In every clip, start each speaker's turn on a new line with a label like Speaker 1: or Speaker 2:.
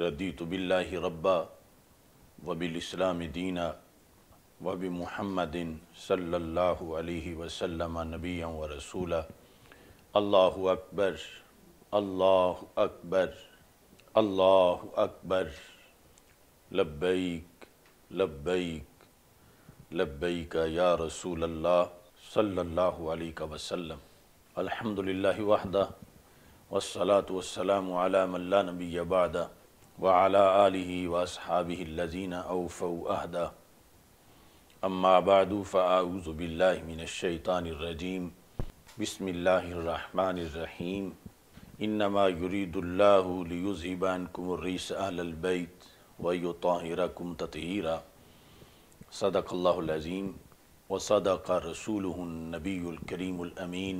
Speaker 1: रदी तबिल्ला रब्बा वबिल इस्लाम दीना वबी महमदिन सल्ला वसलम नबिया व रसूला अल्लाह अकबर अल्लाह अकबर अल्लाह अकबर लब्बैक लब्बैक लब्बैक या रसूल अल्लाह सल्लल्लाहु अलैहि वसल्लम अल्हम्दुलिल्लाह वहदा वस्सलातु वस्सलामु अला मल्ला नबी बादा वाला वसहाबिल्लिन अवफ़हदा अम्माबाद फ़ाउज़बिल्लिनशैतानरजीम बसमीम इनमा युरीदुल्लाज़ीबान कुमरीस अलबैत वयुतरकुम ततहरा सदक़ल्लाज़ीम व सदक़ रसूल नबीकरीमीन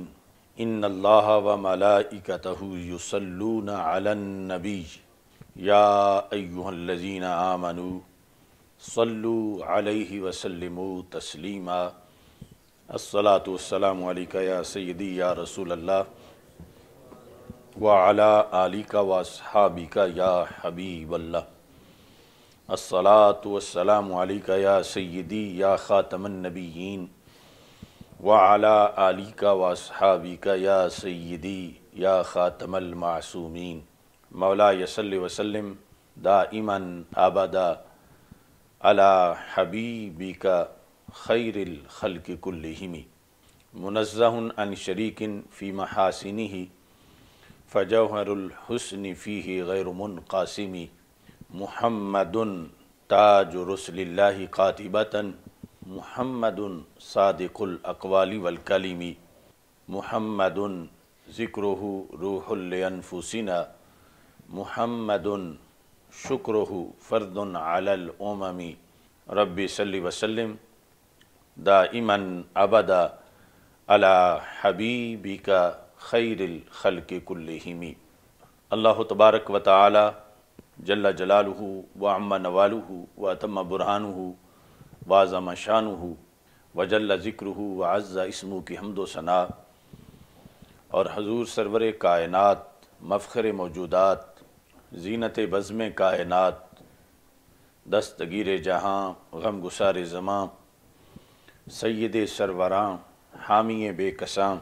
Speaker 1: इन अल्लाह व मलाइकतहु यसलून अलनबी या अयुहल्लजीन आमनु सल्लु अलैहि वसल्लम तस्लीमा अस्सलातु वस्सलाम या सय्यदी या रसूल अल्लाह व अला आलिका व असहाबिका या हबीब अल्लाह अस्सलातु वस्सलाम या सय्यदी या खातमन नबिय्यीन व अला आलिका व असहाबिका या सय्यदी या खातमल मासूमीन मौला यसल वसलम इमन आबादा अला हबीबी का खैरिल खल्क कुल्लिहिमी मुनज़हन अन शरीकिन फ़ी महासिनी ही फ़जहरुलहसन फ़ी गैरमन कासिमी मुहमदन ताज रसल्ला कातिबतन महमदन सादिकुल वलकलीमी मुहमदन ज़िक्र रूहलफूसिना मोहम्मद शुक्र फ़र्दन आलमी रबी सल्ली वसलम दा इमन अबदा अला हबीबी का खैरल खल के कुल्लमी अल्लाह तबारक व ताली जल्ला जलालहू व अम्मा नवालहू व अतम बुरहानहू वाज़म शानहू व जल्ला ज़िक्रहू व अज़ा इसमू की हमदो सना और हजूर सरवर कायनत मफ़र मौजूदात जीनत बज़म कायनत दस्तगीर जहाँ गम गुसार जमां सैद सरवरा हामी बेकसां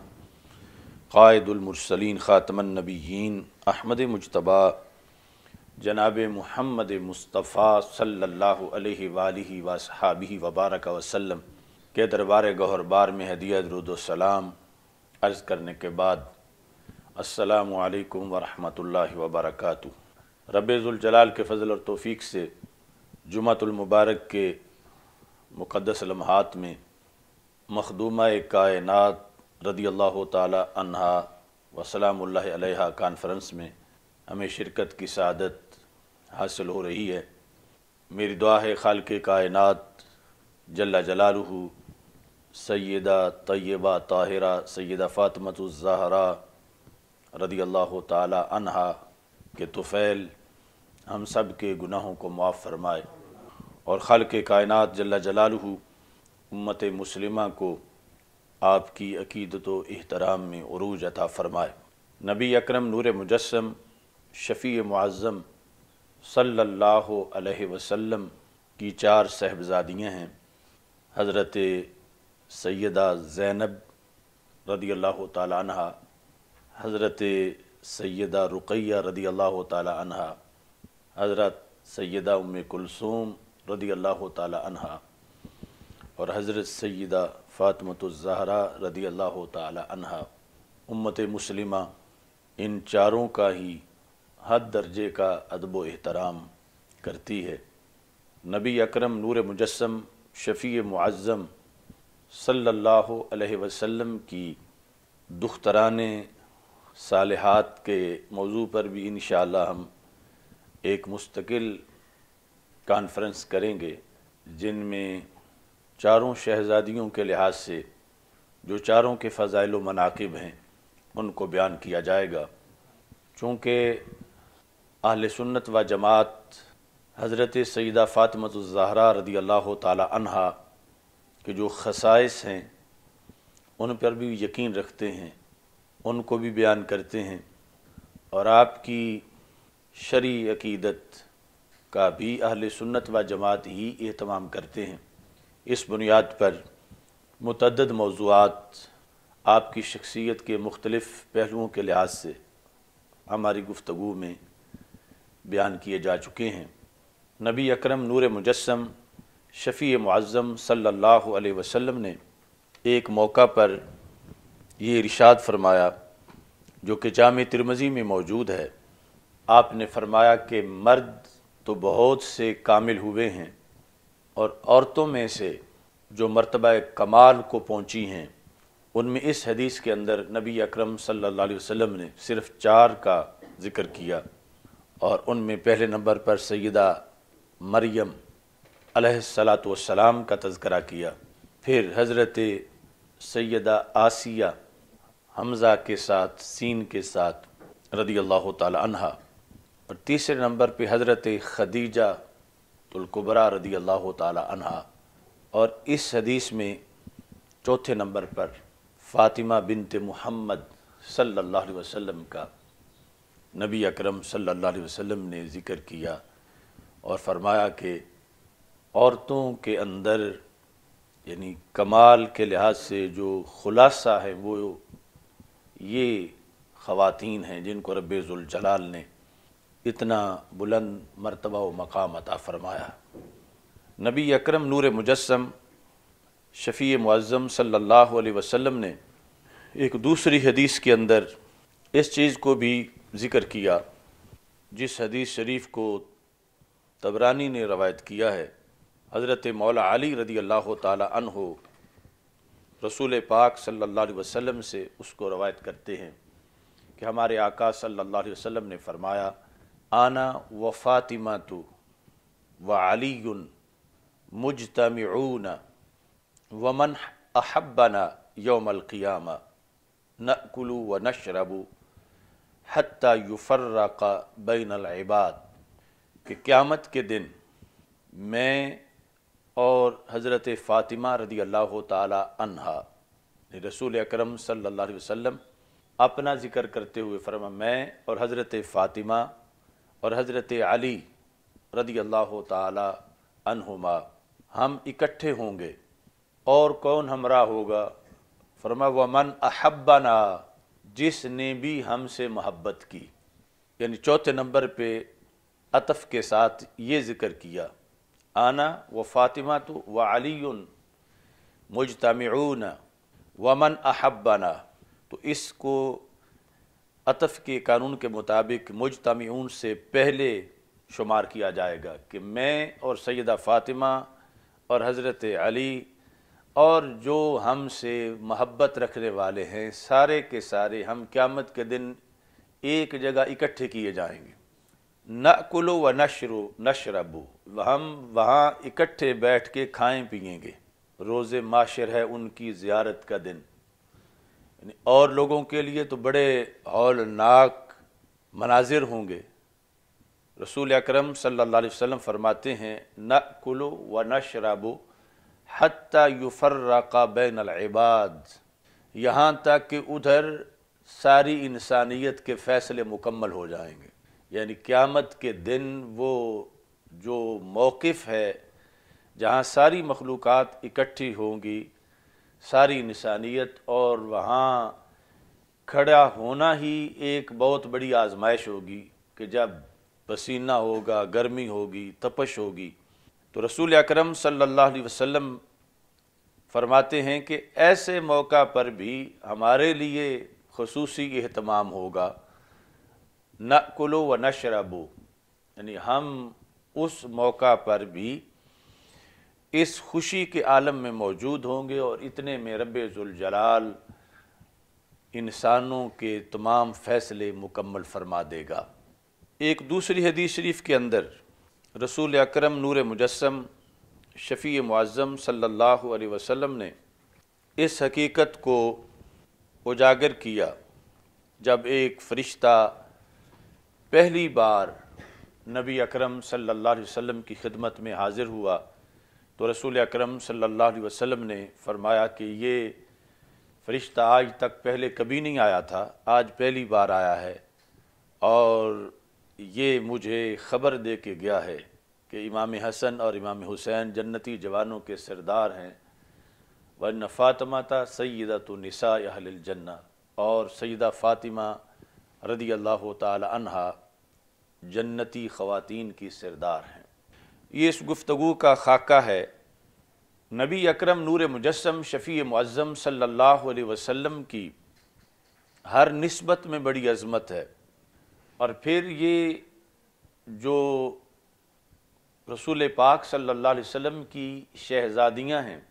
Speaker 1: क़ायदुलमरसलिन ख़ातमनबीन अहमद मुशतबा जनाब महमद मुस्तफ़ा सल्लल्लाहु अलैहि वबारक वसल्लम के दरबार गहरबार में हदिया दरुदोसलाम अर्ज़ करने के बाद अस्सलाम वालेकुम वरहमतुल्लाहि रबीज़ुलजलाल के फ़जल और तोफ़ी से जुमतुलमबारक के मुक़दस लम्हात में मखदूमा कायनत रदी अल्लाह तहा वसलाम कॉन्फ्रेंस में हमें शिरकत की सदत हासिल हो रही है मेरी दुआ है खाल के कायनत जल्ला जलालहू सैदा तय्यबा ताहिरा सैदा फ़ातमतुलज़हरा रदी अल्लाह तहा के तुफ़ैल हम सब के गुनाहों को माफ़ फरमाए और खल के कायनत जल्ला जलालू उम्मत मुसलिमा को आपकी अकीदत व एहतराम में अरूज अता फ़रमाए नबी अकरम नूर मुजस्म शफ़ी मुआज़म सल्ला वसम की चार साहबजादियाँ हैं हज़रत सैदा ज़ैनब रदी अल्लाह तह हज़रत सैदा रुकैया रदी अल्लाह तह हज़रत सैदा उम कुलसूम रदी अल्लाह तहा और हज़रत सैदा फ़ातमतज़हरा रदी अल्लाह तहा उम्मत मुसलिम इन चारों का ही हद दर्जे का अदब एहतराम करती है नबी अकरम नूर मुजस्म शफ़ी मुआज़म सल्ला वसम की दुख्तरान साल के मौजू पर भी इन हम एक मुस्तकिल कॉन्फ्रेंस करेंगे जिनमें चारों शहजादियों के लिहाज से जो चारों के फ़जाइल मनाकब हैं उनको बयान किया जाएगा चूँकि अहल सुन्नत व जमात हज़रत सईदा फ़ातमतज़हरा रदी अल्लाह तहा के जो खसाइस हैं उन पर भी यकीन रखते हैं उनको भी बयान करते हैं और आपकी शरी अकीदत का भी अहल सुन्नत व जमात ही एहतमाम करते हैं इस बुनियाद पर मतद मौजूद आपकी शख्सियत के मुख्तलफ़ पहलुओं के लिहाज से हमारी गुफ्तु में बयान किए जा चुके हैं नबी अक्रम नूर मुजस्म शफ़ी मज़म सल्ला वसम ने एक मौका पर ये इरशाद फरमाया जो कि जाम तिरमज़ी में मौजूद है आपने फरमाया कि मर्द तो बहुत से कामिल हुए हैं और औरतों में से जो मरतबा कमाल को पहुँची हैं उनमें इस हदीस के अंदर नबी अकरम सल्लल्लाहु अलैहि वसल्लम ने सिर्फ चार का ज़िक्र किया और उनमें पहले नंबर पर सैदा मरियम सलात का तस्करा किया फिर हज़रत सैदा आसिया हमज़ा के साथ सीन के साथ रदी अल्लाह तहा और तीसरे नंबर पे हज़रत खदीजा तुलकुबरा रदी अल्लाह तहा और इस हदीस में चौथे नंबर पर फ़ातिमा बिनत मुहम्मद सल्ला वसम का नबी अकरम सल्लल्लाहु अलैहि वसल्लम ने ज़िक्र किया और फरमाया कि औरतों के अंदर यानी कमाल के लिहाज से जो ख़ुलासा है वो ये ख़वातीन हैं जिनको रब्ज़ुलजलाल ने इतना बुलंद मरतबा व मकाम अता फ़रमाया नबी अकरम नूर मुजस्म शफ़ी मुआज़म सल्लल्लाहु अलैहि वसल्लम ने एक दूसरी हदीस के अंदर इस चीज़ को भी ज़िक्र किया जिस हदीस शरीफ को तबरानी ने रवायत किया है हज़रत मौला अली रदी अल्लाह हो रसूल पाक सल्लल्लाहु अलैहि वसल्लम से उसको रवायत करते हैं कि हमारे आका सल्लल्लाहु अलैहि वसल्लम ने फ़रमाया आना व फ़ातिमा तो व अलीन मुजतमून वमन अहबना योमलक़ियाम नकुलु व नशरबु का युफ़र्रका बैनबाद कि क़्यामत के दिन मैं और हज़रत फ़ातिमा रदी अल्लाह तहा रसूल अकरम सल्लल्लाहु अलैहि वसल्लम अपना ज़िक्र करते हुए फरमा मैं और हज़रत फ़ातिमा और हज़रत अली रदी अल्लाह तुमा हम इकट्ठे होंगे और कौन हमरा होगा फरमा व मन अहब्बना जिसने भी हमसे मोहब्बत की यानी चौथे नंबर पे अतफ़ के साथ ये ज़िक्र किया आना व फ़ातिमा तो व अली मुजतमून वमन अहब्बना तो इसको अतफ के कानून के मुताबिक मुजतमून से पहले शुमार किया जाएगा कि मैं और सैदा फ़ातिमा और हज़रत अली और जो हमसे महब्बत रखने वाले हैं सारे के सारे हम क़्यामत के दिन एक जगह इकट्ठे किए जाएंगे नकुलो व नशरु नशरबू हम वहाँ इकट्ठे बैठ के खाएँ पियेंगे रोज़ माशर है उनकी ज़्यारत का दिन और लोगों के लिए तो बड़े हौलनाक मनाजिर होंगे रसूल अक्रम सल्लाम फरमाते हैं न कुलो व न शराबो हती युफर्रका बैन अबाद यहाँ तक कि उधर सारी इंसानियत के फ़ैसले मुकम्मल हो जाएंगे यानी क़्यामत के दिन वो जो मौक़ है जहाँ सारी मखलूक़ात इकट्ठी होंगी सारी निशानियत और वहाँ खड़ा होना ही एक बहुत बड़ी आजमाइश होगी कि जब पसीना होगा गर्मी होगी तपश होगी तो रसूल अकरम सल्लल्लाहु अलैहि वसल्लम फरमाते हैं कि ऐसे मौका पर भी हमारे लिए खसूसी अहतमाम होगा न कुलो व न शराबो यानी हम उस मौका पर भी इस खुशी के आलम में मौजूद होंगे और इतने में रबाल इंसानों के तमाम फ़ैसले मुकम्मल फरमा देगा एक दूसरी हदीस शरीफ के अंदर रसूल अक्रम नूर मुजस्म शफ़ी मुआज़म सल्लल्लाहु अलैहि वसल्लम ने इस हकीकत को उजागर किया जब एक फ़रिश्ता पहली बार नबी अकरम सल्लल्लाहु अलैहि वसल्लम की खिदमत में हाज़िर हुआ तो रसूल अकरम सल्लल्लाहु अलैहि वसल्लम ने फरमाया कि ये फ़रिश्ता आज तक पहले कभी नहीं आया था आज पहली बार आया है और ये मुझे ख़बर दे के गया है कि इमाम हसन और इमाम हुसैन जन्नती जवानों के सरदार हैं वन फ़ातिमा था सैदा तो नसा जन्ना और सैदा फ़ातिमा रदी अल्लाह तहा जन्नती ख़वान की सरदार हैं ये इस गुफ्तु का खाका है नबी अकरम नूर मुजस्म शफ़ी मुज़म सल्लल्लाहु अलैहि वसल्लम की हर नस्बत में बड़ी अज़मत है और फिर ये जो रसूल पाक सल्लल्लाहु अलैहि वसल्लम की शहज़ादियाँ हैं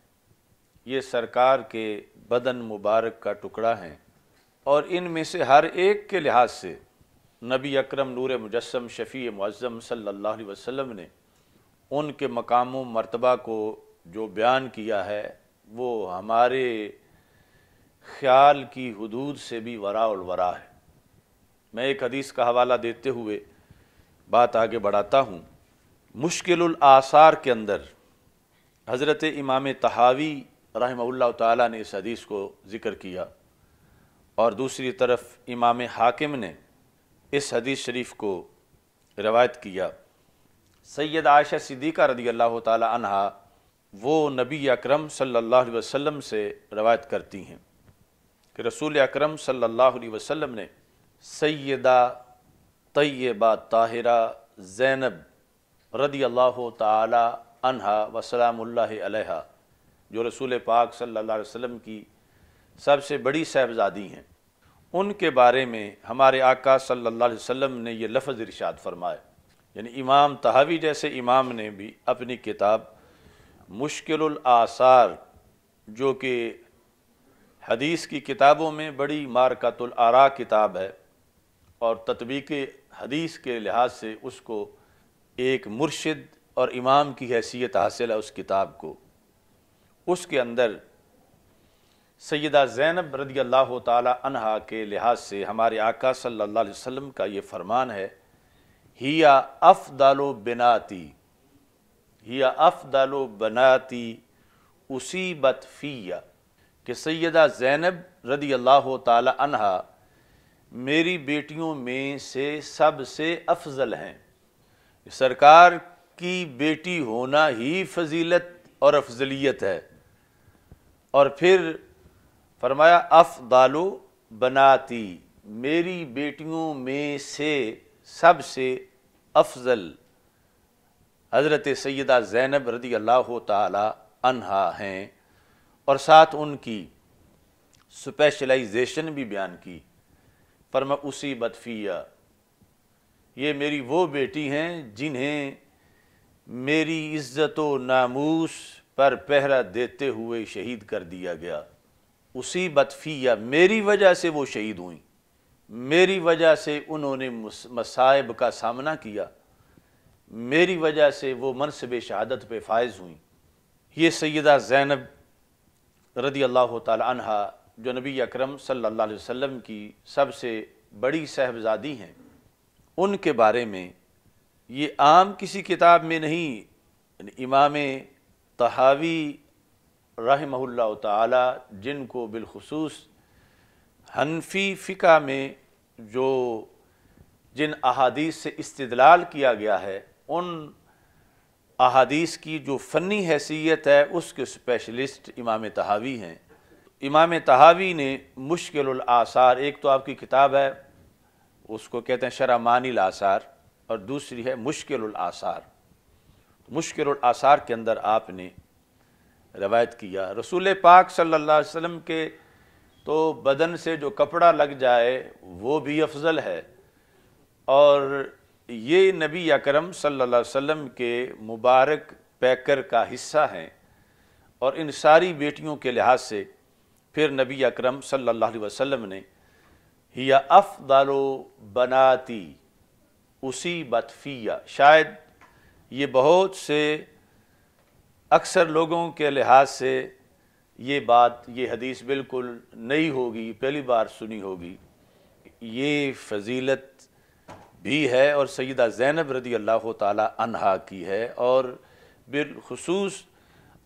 Speaker 1: ये सरकार के बदन मुबारक का टुकड़ा हैं और इन में से हर एक के लिहाज से नबी अकरम नूर मुजस्म शफ़ी मज़म सल्ला वसम ने उनके मकाम मरतबा को जो बयान किया है वो हमारे ख्याल की हदूद से भी वरा और वरा है मैं एक हदीस का हवाला देते हुए बात आगे बढ़ाता हूँ मुश्किल आसार के अंदर हज़रत इमाम तहावी रहमल्ला तदीस ने इस हदीस को ज़िक्र किया और दूसरी तरफ इमाम हाकिम ने इस हदीस शरीफ को रवायत किया सैद आयशा सिद्दीक़ा रदी अल्लाह तहा वो नबी अकरम सल्लल्लाहु अलैहि वसल्लम से रवायत करती हैं कि रसूल अकरम सल्लल्लाहु अलैहि वसल्लम ने सैदा तय्यबा ताहिरा ज़ैनब रदी अल्लाह तहा वसलाम जो रसूल पाक सल्लल्लाहु अलैहि वसल्लम की सबसे बड़ी साहबजादी हैं उनके बारे में हमारे आका सल्लल्लाहु अलैहि वसल्लम ने यह लफ्ज़ इरशाद फरमाया यानी इमाम तहावी जैसे इमाम ने भी अपनी किताब मुश्किल आसार जो कि हदीस की किताबों में बड़ी मारकतुल आरा किताब है और तत्वीक हदीस के लिहाज से उसको एक मुर्शिद और इमाम की हैसियत हासिल है उस किताब को उसके अंदर सैदा ज़ैनब रदी अल्लाह तहा के लिहाज से हमारे आका सल्लल्लाहु अलैहि वसल्लम का ये फरमान है हिया अफदालो बनाती हिया अफदालो बनाती उसी बतफिया कि सैदा ज़ैनब रदी अल्लाह तहा मेरी बेटियों में से सबसे अफजल हैं सरकार की बेटी होना ही फजीलत और अफजलियत है और फिर फरमाया अफदालो बनाती मेरी बेटियों में से सबसे अफजल हज़रत सैदा ज़ैनब रदी अल्लाह तहा हैं और साथ उनकी स्पेशलाइजेशन भी बयान की पर मैं उसी बदफिया ये मेरी वो बेटी हैं जिन्हें मेरी इज़्ज़त व नामूस पर पहरा देते हुए शहीद कर दिया गया उसी बदफिया मेरी वजह से वो शहीद हुई मेरी वजह से उन्होंने मसाइब का सामना किया मेरी वजह से वो मनसब शहादत पे फायज़ हुई ये सैदा ज़ैनब रदी अल्लाह तहा जो नबी अकरम सल्लल्लाहु अलैहि वसल्लम की सबसे बड़ी साहबजादी हैं उनके बारे में ये आम किसी किताब में नहीं इमाम तहावी रहमल्ला तिनको बिलखसूस हनफी फ़िका में जो जिन अहादीस से इस्तलाल किया गया है उन अहादीस की जो फ़नी हैसियत है उसके स्पेशलिस्ट इमाम तहावी हैं इमाम तहावी ने मुश्किल आसार एक तो आपकी किताब है उसको कहते हैं शरा मानिल आसार और दूसरी है मुश्किल आसार मुश्किल आसार के अंदर आपने रवायत किया रसूल पाक सल्लल्लाहु अलैहि वसल्लम के तो बदन से जो कपड़ा लग जाए वो भी अफजल है और ये नबी अकरम सल्लल्लाहु अलैहि वसल्लम के मुबारक पैकर का हिस्सा हैं और इन सारी बेटियों के लिहाज से फिर नबी अकरम सल्लल्लाहु अलैहि वसल्लम ने हिया अफदारो बनाती उसी बतफिया शायद ये बहुत से अक्सर लोगों के लिहाज से ये बात ये हदीस बिल्कुल नई होगी पहली बार सुनी होगी ये फजीलत भी है और सैदा ज़ैनब रदी अल्लाह तहा की है और बिलखसूस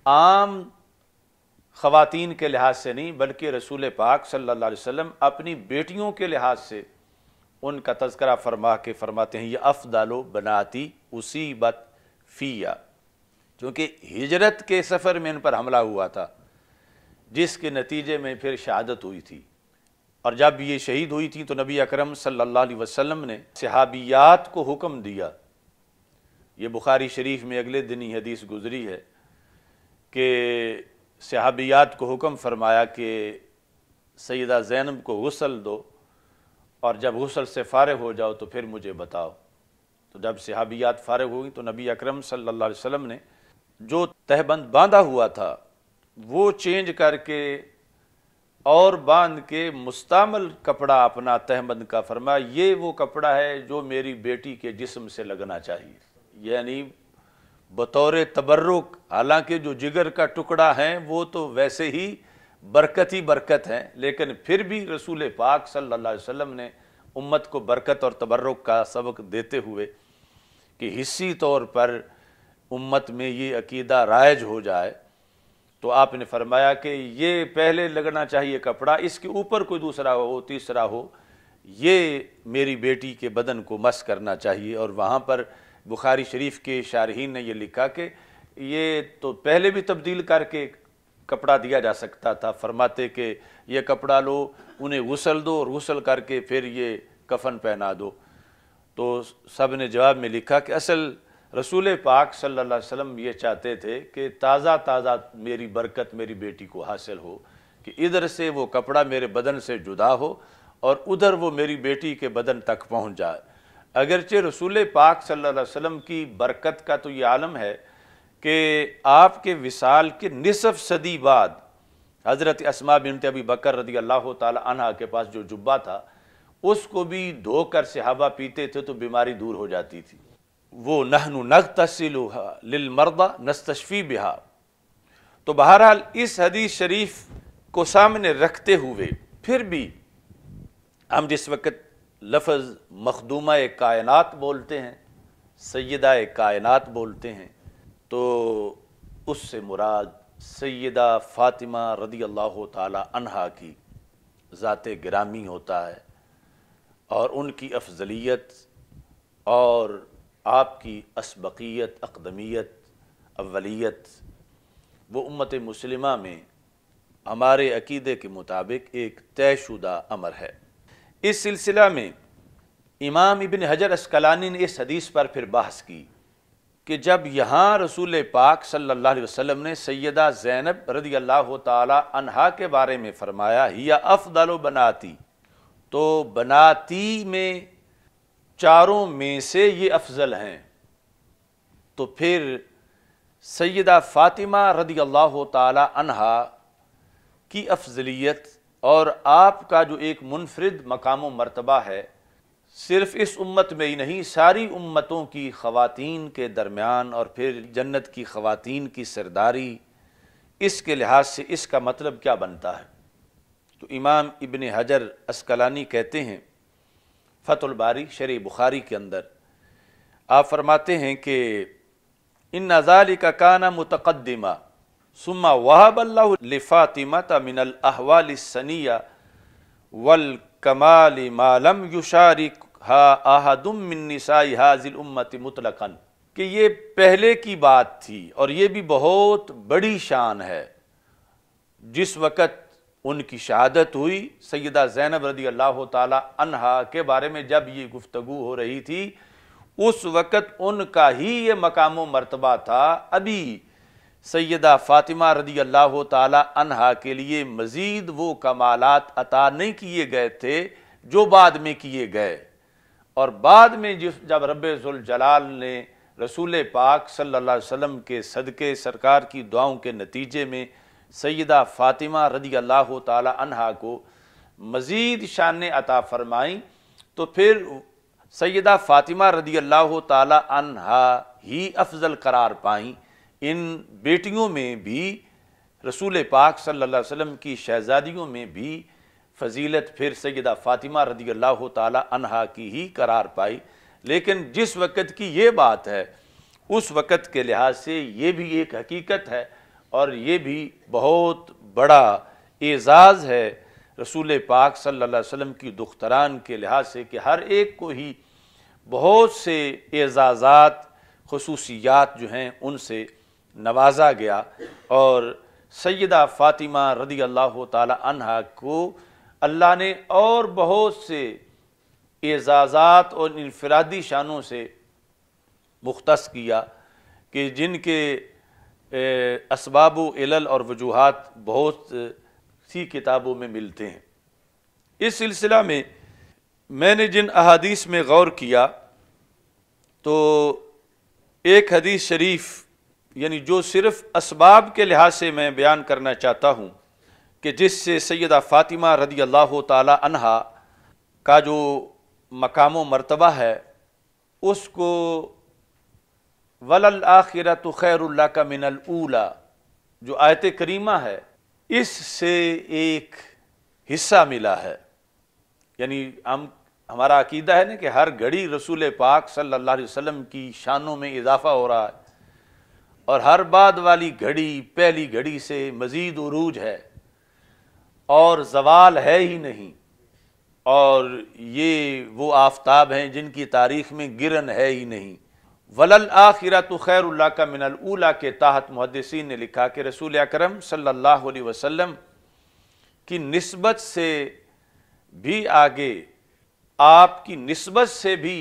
Speaker 1: आम ख़वातीन के लिहाज से नहीं बल्कि रसूल पाक सल्ला वम अपनी बेटियों के लिहाज से उनका तस्करा फरमा के फरमाते हैं ये अफदालो बनाती उसी बत फ़िया क्योंकि हिजरत के सफ़र में इन पर हमला हुआ था जिसके नतीजे में फिर शहादत हुई थी और जब ये शहीद हुई थी तो नबी अकरम सल्लल्लाहु अलैहि वसल्लम ने सहाबियात को हुक्म दिया ये बुखारी शरीफ में अगले दिन ही हदीस गुजरी है कि सहाबियात को हुक्म फरमाया कि सैदा जैनब को गसल दो और जब गसल से फ़ारग हो जाओ तो फिर मुझे बताओ तो जब सहाबियात फ़ारग हुई तो नबी अकरम सल्लल्लाहु अलैहि वसल्लम ने जो तहबंद बांधा हुआ था वो चेंज करके और बांध के मुस्तमल कपड़ा अपना तहमद का फरमा ये वो कपड़ा है जो मेरी बेटी के जिसम से लगना चाहिए यानी बतौर तबर्रुक हालांकि जो जिगर का टुकड़ा है वो तो वैसे ही बरकत ही बरकत हैं लेकिन फिर भी रसूल पाक सल्लल्लाहु अलैहि वसल्लम ने उम्मत को बरकत और तबर्रुक का सबक देते हुए कि हिस्सी तौर पर उम्मत में ये अकीदा राइज हो जाए तो आपने फरमाया कि ये पहले लगना चाहिए कपड़ा इसके ऊपर कोई दूसरा हो तीसरा हो ये मेरी बेटी के बदन को मस करना चाहिए और वहाँ पर बुखारी शरीफ के शारहीन ने यह लिखा कि ये तो पहले भी तब्दील करके कपड़ा दिया जा सकता था फरमाते कि यह कपड़ा लो उन्हें गुसल दो और गुसल करके फिर ये कफन पहना दो तो सब ने जवाब में लिखा कि असल रसूल पाक सल्लल्लाहु अलैहि वसल्लम ये चाहते थे कि ताज़ा ताज़ा मेरी बरकत मेरी बेटी को हासिल हो कि इधर से वो कपड़ा मेरे बदन से जुदा हो और उधर वो मेरी बेटी के बदन तक पहुँच जाए अगरचे रसूल पाक सल्लल्लाहु अलैहि वसल्लम की बरकत का तो ये आलम है कि आपके विसाल के निसफ़ सदी बाद हज़रत असमा बिनत अबी बकर रदी अल्लाह तहा के पास जो जुब्बा था उसको भी धोकर सहाबा पीते थे तो बीमारी दूर हो जाती थी वो नहनु नग तसील लिल मरदा नस्तशफ़ी बिहा तो बहरहाल इस हदीस शरीफ को सामने रखते हुए फिर भी हम जिस वक्त लफज मखदूमा कायनात बोलते हैं सैदा कायनात बोलते हैं तो उससे मुराद सैदा फ़ातिमा रदी अल्लाह तहा की ज़ात ग्रामी होता है और उनकी अफजलियत और आपकी असबकीत अकदमियत अवलीत वो उम्मत मुसलिमा में हमारे अकीदे के मुताबिक एक तयशुदा अमर है इस सिलसिला में इमाम इबन हजर असकलानी ने इस हदीस पर फिर बहस की कि जब यहाँ रसूल पाक सल्लल्लाहु अलैहि वसल्लम ने सैदा ज़ैनब रदी अल्लाह तहा के बारे में फ़रमाया या बनाती तो बनाती में चारों में से ये अफजल हैं तो फिर सैदा फ़ातिमा रदी अल्लाह तहा की अफजलियत और आपका जो एक मुनफरद मकाम मरतबा है सिर्फ इस उम्मत में ही नहीं सारी उम्मतों की ख़वातीन के दरमियान और फिर जन्नत की ख़वातीन की सरदारी इसके लिहाज से इसका मतलब क्या बनता है तो इमाम इबन हजर असकलानी कहते हैं फतुल बारी शरी बुखारी के अंदर आप फरमाते हैं कि इन नज़ाली का काना मुतकदमा सुमा वहाबल्लाफ़ातिमा मिनल अहवाल सनिया वल कमाल मालम युशारिक हा आहदुम मिनसाई हाजिल उम्मत मुतलकन कि ये पहले की बात थी और ये भी बहुत बड़ी शान है जिस वक़्त उनकी शहादत हुई सैदा ज़ैनब रदी अल्लाह तहा के बारे में जब ये गुफ्तु हो रही थी उस वक़्त उनका ही ये मकाम मरतबा था अभी सैदा फ़ातिमा रदी अल्लाह तहा के लिए मज़ीद वो कमालत अता नहीं किए गए थे जो बाद में किए गए और बाद में जिस जब रबाल ने रसूल पाक सल्ला वसम के सदक़े सरकार की दुआओं के नतीजे में सैदा फ़ातिमा रदी अल्लाह तहा को मज़ीद शान अता फ़रमाई तो फिर सैदा फ़ातिमा रदी अल्लाह तहा ही अफजल करार पाई इन बेटियों में भी रसूल पाक सल्ला अलैहि की शहज़ादियों में भी फजीलत फिर सैदा फ़ातिमा रदी अल्लाह तहा की ही करार पाई लेकिन जिस वक़्त की ये बात है उस वक़्त के लिहाज से ये भी एक हकीकत है और ये भी बहुत बड़ा एज़ाज़ है रसूल पाक सल्लल्लाहु अलैहि वसल्लम की दुख्तरान के लिहाज से कि हर एक को ही बहुत से एज़ाज़ात खसूसियात जो हैं उनसे नवाजा गया और सैदा फ़ातिमा रदी अल्लाह तहा को अल्लाह ने और बहुत से एज़ाज़ात और इनफरादी शानों से मुख्त किया कि जिनके इसबाब इलल और वजूहत बहुत सी किताबों में मिलते हैं इस सिलसिला में मैंने जिन अहादीस में गौर किया तो एक हदीस शरीफ यानी जो सिर्फ इसबाब के लिहाज से मैं बयान करना चाहता हूँ कि जिससे सैदा फ़ातिमा रदी अल्लाह तहा का जो मकाम मरतबा है उसको वलल आखिरत खैरुल्ला का मिनल ऊला जो आयत करीमा है इससे एक हिस्सा मिला है यानी हम हमारा अकीदा है ना कि हर घड़ी रसूल पाक सल्लल्लाहु अलैहि वसल्लम की शानों में इजाफा हो रहा है और हर बाद वाली घड़ी पहली घड़ी से मज़ीद उरूज है और जवाल है ही नहीं और ये वो आफ्ताब हैं जिनकी तारीख में गिरन है ही नहीं वलल आखिरत उल्ला का मिनल उला के तहत मुहदसिन ने लिखा कि रसूल अक्रम सल्लल्लाहु की नस्बत से भी आगे आपकी नस्बत से भी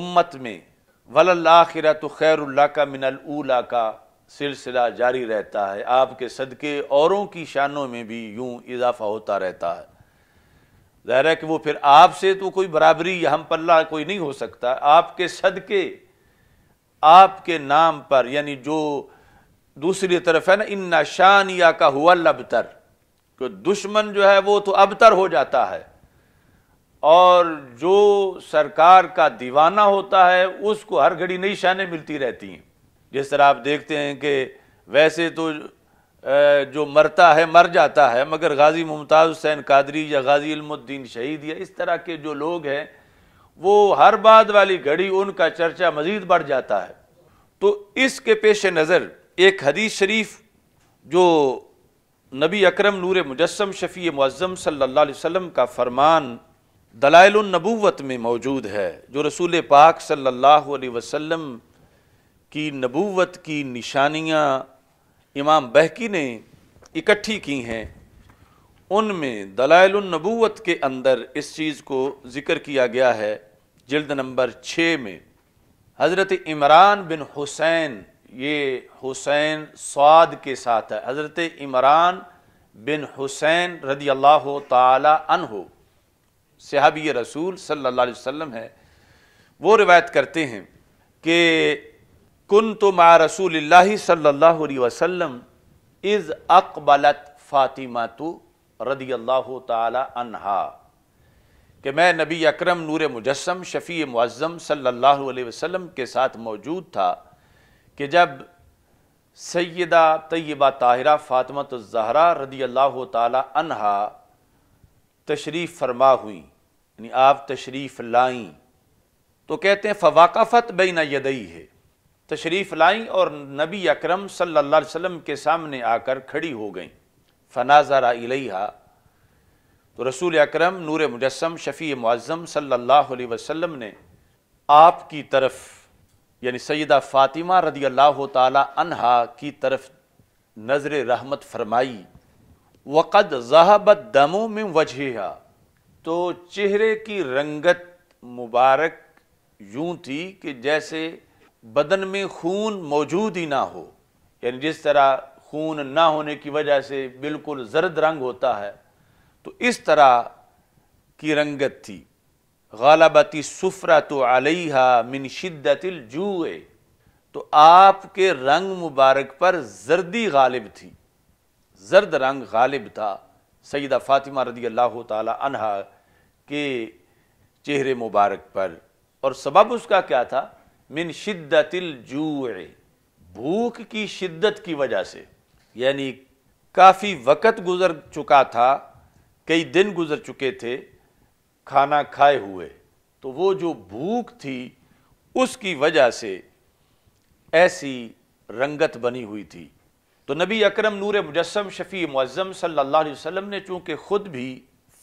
Speaker 1: उम्मत में वलल आखिरत खैरुल्ला का उला का सिलसिला जारी रहता है आपके सदक़े औरों की शानों में भी यूं इजाफा होता रहता है ज़ाहिर है कि वो फिर आपसे तो कोई बराबरी हम पल्ला कोई नहीं हो सकता आपके सदक़े आपके नाम पर यानी जो दूसरी तरफ है ना इन शानिया का हुआ लबतर तो दुश्मन जो है वो तो अबतर हो जाता है और जो सरकार का दीवाना होता है उसको हर घड़ी नई शानें मिलती रहती हैं जिस तरह आप देखते हैं कि वैसे तो जो मरता है मर जाता है मगर गाजी मुमताज़ हुसैन कादरी या गाजी अलमुद्दीन शहीद या इस तरह के जो लोग हैं वो हर बाद वाली घड़ी उनका चर्चा मजीद बढ़ जाता है तो इसके पेश नज़र एक हदीस शरीफ जो नबी अकरम नूर मुजस्म शफ़ी मुज़म सल्ला वम का फरमान दलाइलनबूत में मौजूद है जो रसूल पाक सल्लल्लाहु अलैहि वसल्लम की नबूवत की निशानियाँ इमाम बहकी ने इकट्ठी की हैं उनमें दलाइलनबूत के अंदर इस चीज़ को ज़िक्र किया गया है जल्द नंबर छः में हज़रत इमरान बिन हुसैन ये हुसैन स्वाद के साथ है हज़रत इमरान बिन हुसैन रदी अल्लाह तहो सहाबी रसूल सल्ला वसम है वो रिवायत करते हैं कि कन तो मा रसूल सल्ला वसम इज़ अकबलत फ़ातिमा तो रदी अल्लाह तहा कि मैं नबी अकरम नूर मुजस्म शफ़ी मुआजम सल्लल्लाहु अलैहि वसल्लम के साथ मौजूद था कि जब सैदा तय्यबा ताहिरा फ़ातमत ज़हरा रदी अल्लाह तहा तशरीफ़ फरमा हुई यानी आप तशरीफ़ लाईं तो कहते हैं फ़वाकफ़त बेना यदई है तशरीफ़ लाईं और नबी अकरम सल्लल्लाहु अलैहि वसल्लम के सामने आकर खड़ी हो गई फनाजरा इलेहा तो रसूल अकरम नूर मुजस्म शफ़ी मुआज़म सल्ला वसम ने आपकी तरफ यानी सैदा फ़ातिमा रदी अल्लाह तहा की तरफ नज़र रहमत फरमाई वक़द जहाबत दमों में वजह तो चेहरे की रंगत मुबारक यूं थी कि जैसे बदन में खून मौजूद ही ना हो यानी जिस तरह खून ना होने की वजह से बिल्कुल जर्द रंग होता है तो इस तरह की रंगत थी गलाबती सफ़रा तो अलहा मिन शिद्दतिल जूए तो आपके रंग मुबारक पर जर्दी गालिब थी जर्द रंग गालिब था सईदा फ़ातिमा रदी अल्लाह तहा के चेहरे मुबारक पर और सबब उसका क्या था मिन शिद्दतिल जूए भूख की शिद्दत की वजह से यानी काफ़ी वक़्त गुजर चुका था कई दिन गुजर चुके थे खाना खाए हुए तो वो जो भूख थी उसकी वजह से ऐसी रंगत बनी हुई थी तो नबी अकरम नूर मुजस्म शफ़ी मुज़म सल्ला वसम ने चूँकि ख़ुद भी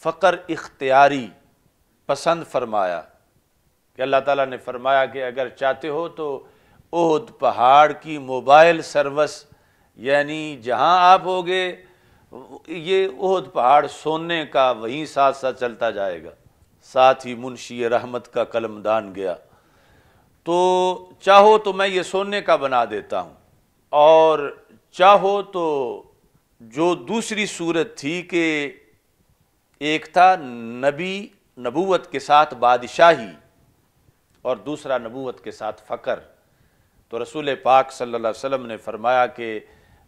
Speaker 1: फ़कर इख्तियारी पसंद फरमाया कि अल्लाह ताला ने फरमाया कि अगर चाहते हो तो ओहद पहाड़ की मोबाइल सर्विस यानी जहाँ आप होगे ये ओहद पहाड़ सोने का वहीं साथ साथ चलता जाएगा साथ ही मुंशी रहमत का कलमदान गया तो चाहो तो मैं ये सोने का बना देता हूँ और चाहो तो जो दूसरी सूरत थी कि एक था नबी नबूवत के साथ बादशाही और दूसरा नबूवत के साथ फ़कर तो रसूल पाक सल्लल्लाहु अलैहि वसल्लम ने फरमाया कि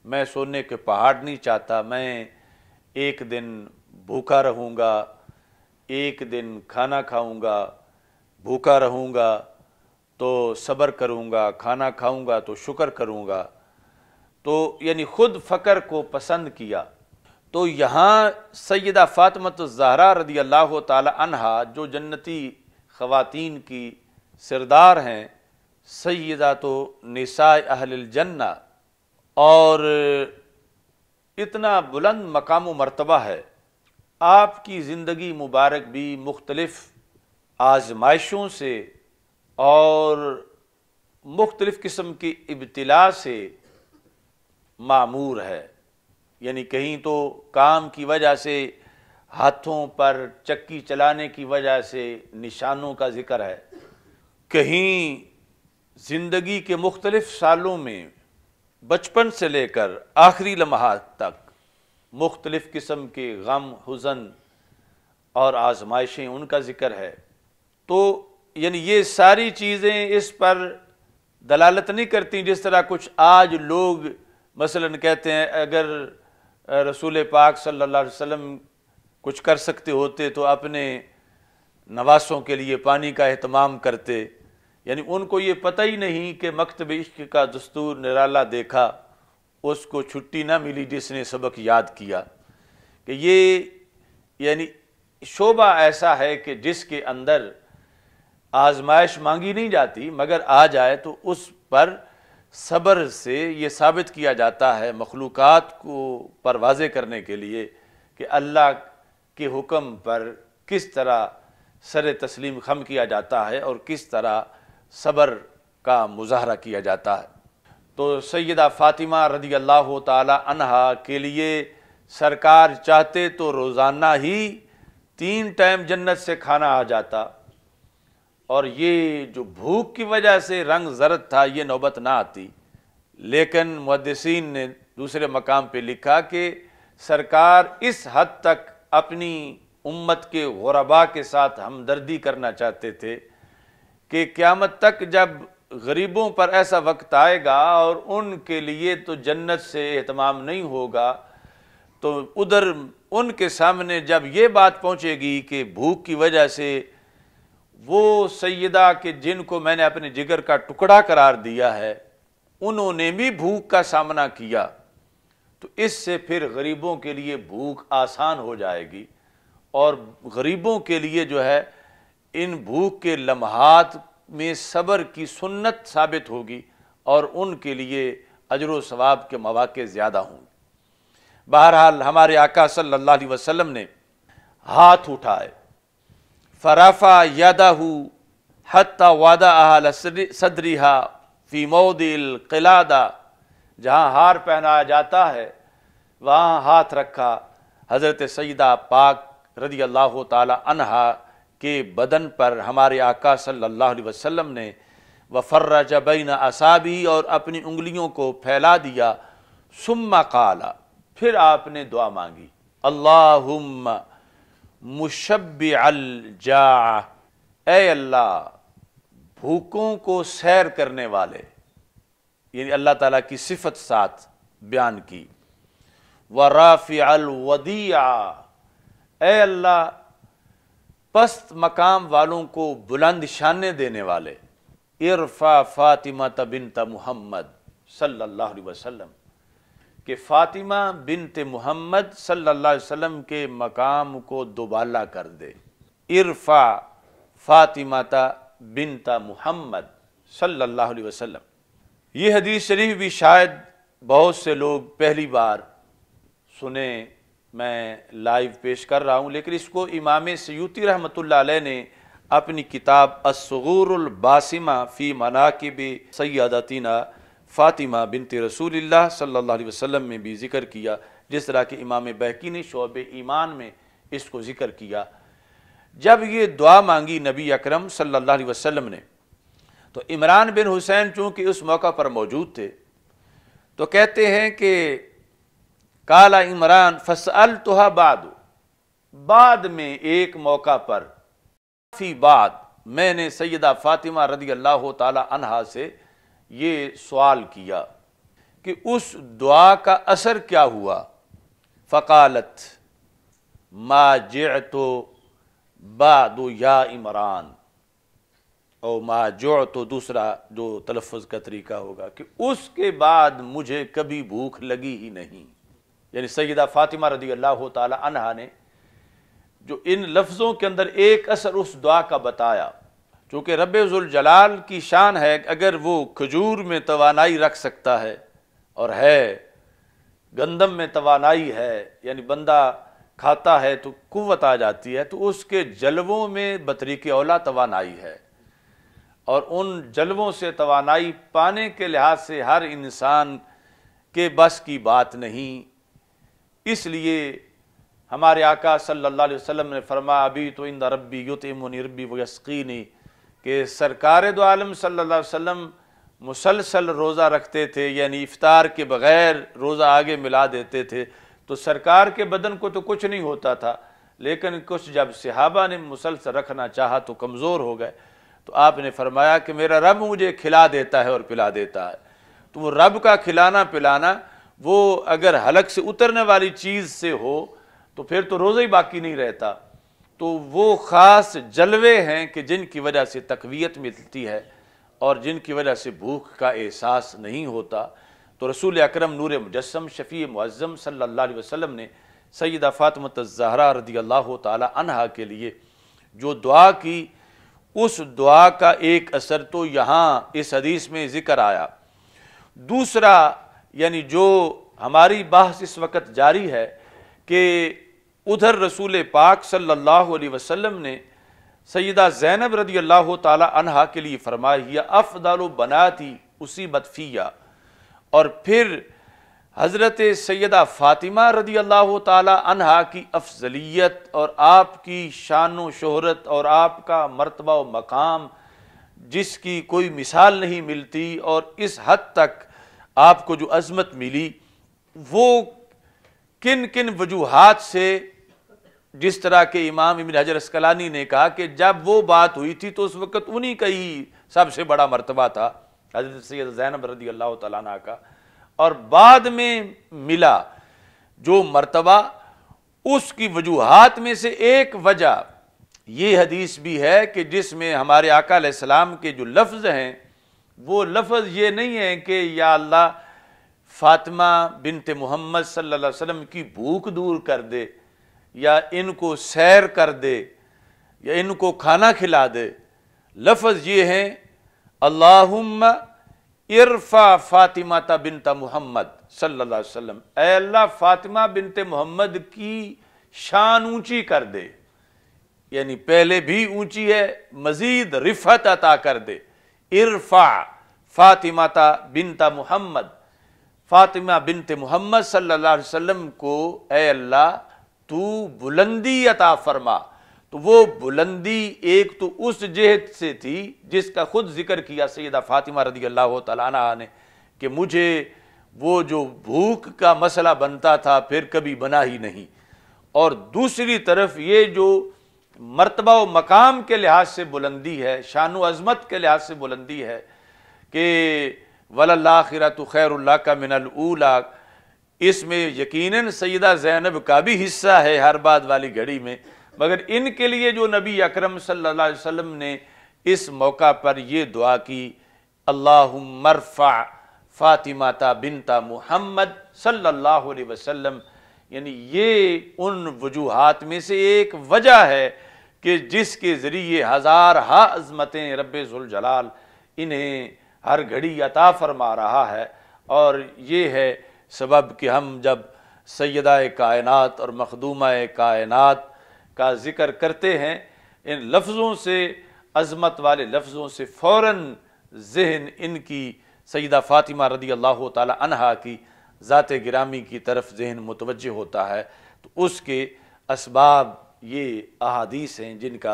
Speaker 1: मैं सोने के पहाड़ नहीं चाहता मैं एक दिन भूखा रहूँगा एक दिन खाना खाऊँगा भूखा रहूँगा तो सब्र करूँगा खाना खाऊँगा तो शुक्र करूँगा तो यानी ख़ुद फ़कर को पसंद किया तो यहाँ सैदा फ़ातमत ज़हरा रदी अल्लाह तहा जो जन्नती ख़वातीन की सरदार हैं सैदा तो निसा अहलजन्ना और इतना बुलंद मकाम मरतबा है आपकी ज़िंदगी मुबारक भी मुख्तलफ़ आजमाइशों से और मुख्तलिफ़ किस्म की इब्तला से मामूर है यानी कहीं तो काम की वजह से हाथों पर चक्की चलाने की वजह से निशानों का जिक्र है कहीं ज़िंदगी के मुख्तलिफ़ सालों में बचपन से लेकर आखिरी लम्हा तक मुख्तलिफ़ किस्म के गम हुजन और आजमाइशें उनका ज़िक्र है तो यानी ये सारी चीज़ें इस पर दलालत नहीं करती जिस तरह कुछ आज लोग मसलन कहते हैं अगर रसूल पाक सल्लल्लाहु अलैहि वसल्लम कुछ कर सकते होते तो अपने नवासों के लिए पानी का अहतमाम करते यानी उनको ये पता ही नहीं कि मकतब इश्क का दस्तूर निराला देखा उसको छुट्टी ना मिली जिसने सबक याद किया कि ये यानी शोबा ऐसा है कि जिसके अंदर आजमाइश मांगी नहीं जाती मगर आ जाए तो उस पर सब्र से ये साबित किया जाता है मखलूक़ को पर करने के लिए कि अल्लाह के हुक्म पर किस तरह सर तस्लीम खम किया जाता है और किस तरह सबर का मुजाहरा किया जाता है तो सैदा फ़ातिमा रदी अल्लाह तहा के लिए सरकार चाहते तो रोज़ाना ही तीन टाइम जन्नत से खाना आ जाता और ये जो भूख की वजह से रंग जरद था ये नौबत ना आती लेकिन मुहदसिन ने दूसरे मकाम पे लिखा कि सरकार इस हद तक अपनी उम्मत के गुरबा के साथ हमदर्दी करना चाहते थे कि क़्यामत तक जब गरीबों पर ऐसा वक्त आएगा और उनके लिए तो जन्नत से अहतमाम नहीं होगा तो उधर उनके सामने जब ये बात पहुँचेगी कि भूख की वजह से वो सैदा के जिनको मैंने अपने जिगर का टुकड़ा करार दिया है उन्होंने भी भूख का सामना किया तो इससे फिर गरीबों के लिए भूख आसान हो जाएगी और गरीबों के लिए जो है इन भूख के लम्हात में सब्र की सुन्नत साबित होगी और उनके लिए अजर सवाब के मौाक़े ज़्यादा होंगे बहरहाल हमारे आका सल्लल्लाहु अलैहि वसल्लम ने हाथ उठाए फराफा यादाहू हत्ता वादा सदरीहा फ़ीमोदिल किलादा जहाँ हार पहनाया जाता है वहाँ हाथ रखा हज़रत सईदा पाक रदी अल्लाह तला के बदन पर हमारे आका सल्लल्लाहु अलैहि वसल्लम ने वफ़र्रा जबैन असाबी और अपनी उंगलियों को फैला दिया सुम्मा काला फिर आपने दुआ मांगी अल्लाह मुशब जा अल्लाह भूखों को सैर करने वाले यानी अल्लाह ताला की सिफत साथ बयान की वराफ़ अलवदिया अल्लाह पस्त मकाम वालों को बुलंद शाने देने वाले इरफा फ़ातिमा बिनत मोहम्मद सल्लल्लाहु अलैहि वसल्लम कि फ़ातिमा बिनत मोहम्मद सल्लल्लाहु अलैहि वसल्लम के मकाम को दुबाला कर दे इरफा फ़ातिमा बिनत मोहम्मद सल्लल्लाहु अलैहि वसल्लम ये हदीस शरीफ भी शायद बहुत से लोग पहली बार सुने मैं लाइव पेश कर रहा हूँ लेकिन इसको इमाम सयूती रहमत ने अपनी किताब असगूरबासिमा फ़ी मना के बे सैदतना फ़ातिमा बिनती रसूल सल्ला वसम में भी ज़िक्र किया जिस तरह के इमाम बहकी ने शोब ईमान में इसको ज़िक्र किया जब ये दुआ मांगी नबी अकरम सल्ला वसलम ने तो इमरान बिन हुसैन चूँकि उस मौका पर मौजूद थे तो कहते हैं कि काला इमरान फसल तुहा बाद बाद में एक मौका पर काफ़ी बाद मैंने सैदा फ़ातिमा रदी अल्लाह तहा से ये सवाल किया कि उस दुआ का असर क्या हुआ फ़कालत मा जे तो बादो या इमरान और मा जो तो दूसरा जो तलफ़ का तरीका होगा कि उसके बाद मुझे कभी भूख लगी ही नहीं यानी सईदा फ़ातिमा रदी अल्लाह तहा ने जो इन लफ्ज़ों के अंदर एक असर उस दुआ का बताया चूँकि रबाल की शान है अगर वो खजूर में तोानाई रख सकता है और है गंदम में तोानाई है यानी बंदा खाता है तो कुत आ जाती है तो उसके जलवों में बतरीक औला तोानाई है और उन जलवों से तोानाई पाने के लिहाज से हर इंसान के बस की बात नहीं इसलिए हमारे आका सल्लल्लाहु अलैहि वसल्लम ने फरमाया अभी तो इंद रब्बी युतमनी रब्बी वस्कीनी के सरकार दो आलम सल्लल्लाहु अलैहि वसल्लम मुसलसल रोज़ा रखते थे यानी इफ़ार के बग़ैर रोज़ा आगे मिला देते थे तो सरकार के बदन को तो कुछ नहीं होता था लेकिन कुछ जब सिहाबा ने मुसलसल रखना चाहा तो कमज़ोर हो गए तो आपने फरमाया कि मेरा रब मुझे खिला देता है और पिला देता है तो वो रब का खिलाना पिलाना वो अगर हलक से उतरने वाली चीज़ से हो तो फिर तो रोज़ा ही बाकी नहीं रहता तो वो ख़ास जलवे हैं कि जिनकी वजह से तकवीत मिलती है और जिनकी वजह से भूख का एहसास नहीं होता तो रसूल अक्रम नूर मुजस्म शफ़ी मुज़म सल्ला वसलम ने सैद फ़ातमत ज़हरा रदी अल्लाह तहा के लिए जो दुआ की उस दुआ का एक असर तो यहाँ इस हदीस में ज़िक्र आया दूसरा यानी जो हमारी बहस इस वक्त जारी है कि उधर रसूल पाक सल्लल्लाहु अलैहि वसल्लम ने सैदा ज़ैनब रदी अल्लाह तहा के लिए फरमाया अफ़दाल थी उसी बदफ़िया और फिर हज़रत सैदा फ़ातिमा रदी अल्लाह तहा की अफजलियत और आपकी शान व शहरत और आपका मरतबा व मकाम जिसकी कोई मिसाल नहीं मिलती और इस हद तक आपको जो अजमत मिली वो किन किन वजूहत से जिस तरह के इमाम इमिन हजर असकलानी ने कहा कि जब वो बात हुई थी तो उस वक़्त उन्हीं का ही सबसे बड़ा मरतबा था हजरत सैद जैनब रदी अल्लाह तला का और बाद में मिला जो मरतबा उसकी वजूहत में से एक वजह ये हदीस भी है कि जिसमें हमारे आकाम के जो लफ्ज़ हैं वो लफ्ज़ ये नहीं है कि या अल्लाह फातिमा बिनते मोहम्मद सल्लल्लाहु अलैहि वसल्लम की भूख दूर कर दे या इनको सैर कर दे या इनको खाना खिला दे लफ्ज़ ये हैं अल्लाहुम्मा इरफा फातिमा ता बिनता मोहम्मद सल्लल्लाहु अलैहि वसल्लम अल्लाह फातिमा बिनते मोहम्मद की शान ऊँची कर दे यानी पहले भी ऊँची है मज़ीद रिफत अता कर दे इरफा फ़ातिमाता बिनता मोहम्मद फ़ातिमा बिनत मोहम्मद सल्लाम को ए अल्लाह तू बुलंदी अता फरमा तो वो बुलंदी एक तो उस जहत से थी जिसका खुद जिक्र किया सैदा फ़ातिमा रदी अल्लाह तला ने कि मुझे वो जो भूख का मसला बनता था फिर कभी बना ही नहीं और दूसरी तरफ ये जो मरतबा व मकाम के लिहाज से बुलंदी है शान अज़मत के लिहाज से बुलंदी है कि वल्लाखिरत खैरुल्ला का ऊला इसमें यकीनन सैदा ज़ैनब का भी हिस्सा है हर बात वाली घड़ी में मगर इनके लिए जो नबी अकरम सल्लल्लाहु अलैहि वसल्लम ने इस मौका पर ये दुआ की अल्लाह मरफ़ा फ़ातिमाता बिनता मुहमद सल्ला वसलम यानी ये उन वजूहत में से एक वजह है कि जिसके ज़रिए हज़ार हा अज़मतें रब जलाल इन्हें हर घड़ी अता फरमा रहा है और ये है सबब कि हम जब सैदा कायनत और मखदूमा कायनत का ज़िक्र करते हैं इन लफ्ज़ों से अज़मत वाले लफ्ज़ों से फ़ौर जहन इनकी सैदा फ़ातिमा रदी अल्लाह तहा की ज़ात ग्रामी की तरफ जहन मुतवजह होता है तो उसके इसबाब ये अहादीस हैं जिनका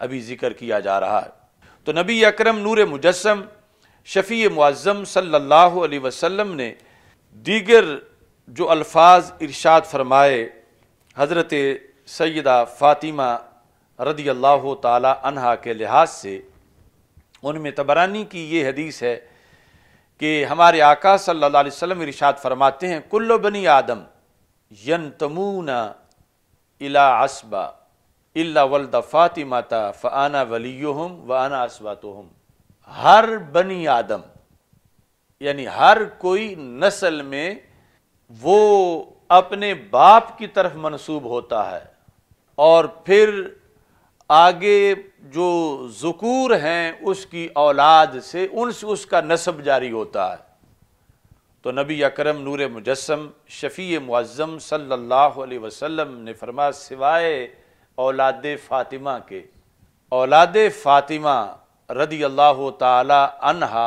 Speaker 1: अभी ज़िक्र किया जा रहा है तो नबी अकरम नूर मुजस्म शफ़ी मुआज़म सल्लल्लाहु अलैहि वसल्लम ने दीगर जो अल्फाज इरशाद फरमाए हज़रत सैदा फ़ातिमा रदी अल्लाह तहा के लिहाज से उनमें तबरानी की ये हदीस है कि हमारे आका सल्लल्लाहु अलैहि वसल्लम इरशाद फरमाते हैं कुल्लो बनी आदम यन तमूना इला असबा माता फ फ़ातिमाता फ़ाना वलीम व आना असबा हम हर बनी आदम यानी हर कोई नस्ल में वो अपने बाप की तरफ मनसूब होता है और फिर आगे जो ज़कूर हैं उसकी औलाद से उनसे उसका नस्ब जारी होता है तो नबी अकरम नूर मुजस्म शफ़ी मुआज़म सल्लल्लाहु अलैहि वसल्लम ने फरमा सिवाय औलाद फ़ातिमा के औलाद फ़ातिमा रदी अल्लाह तहा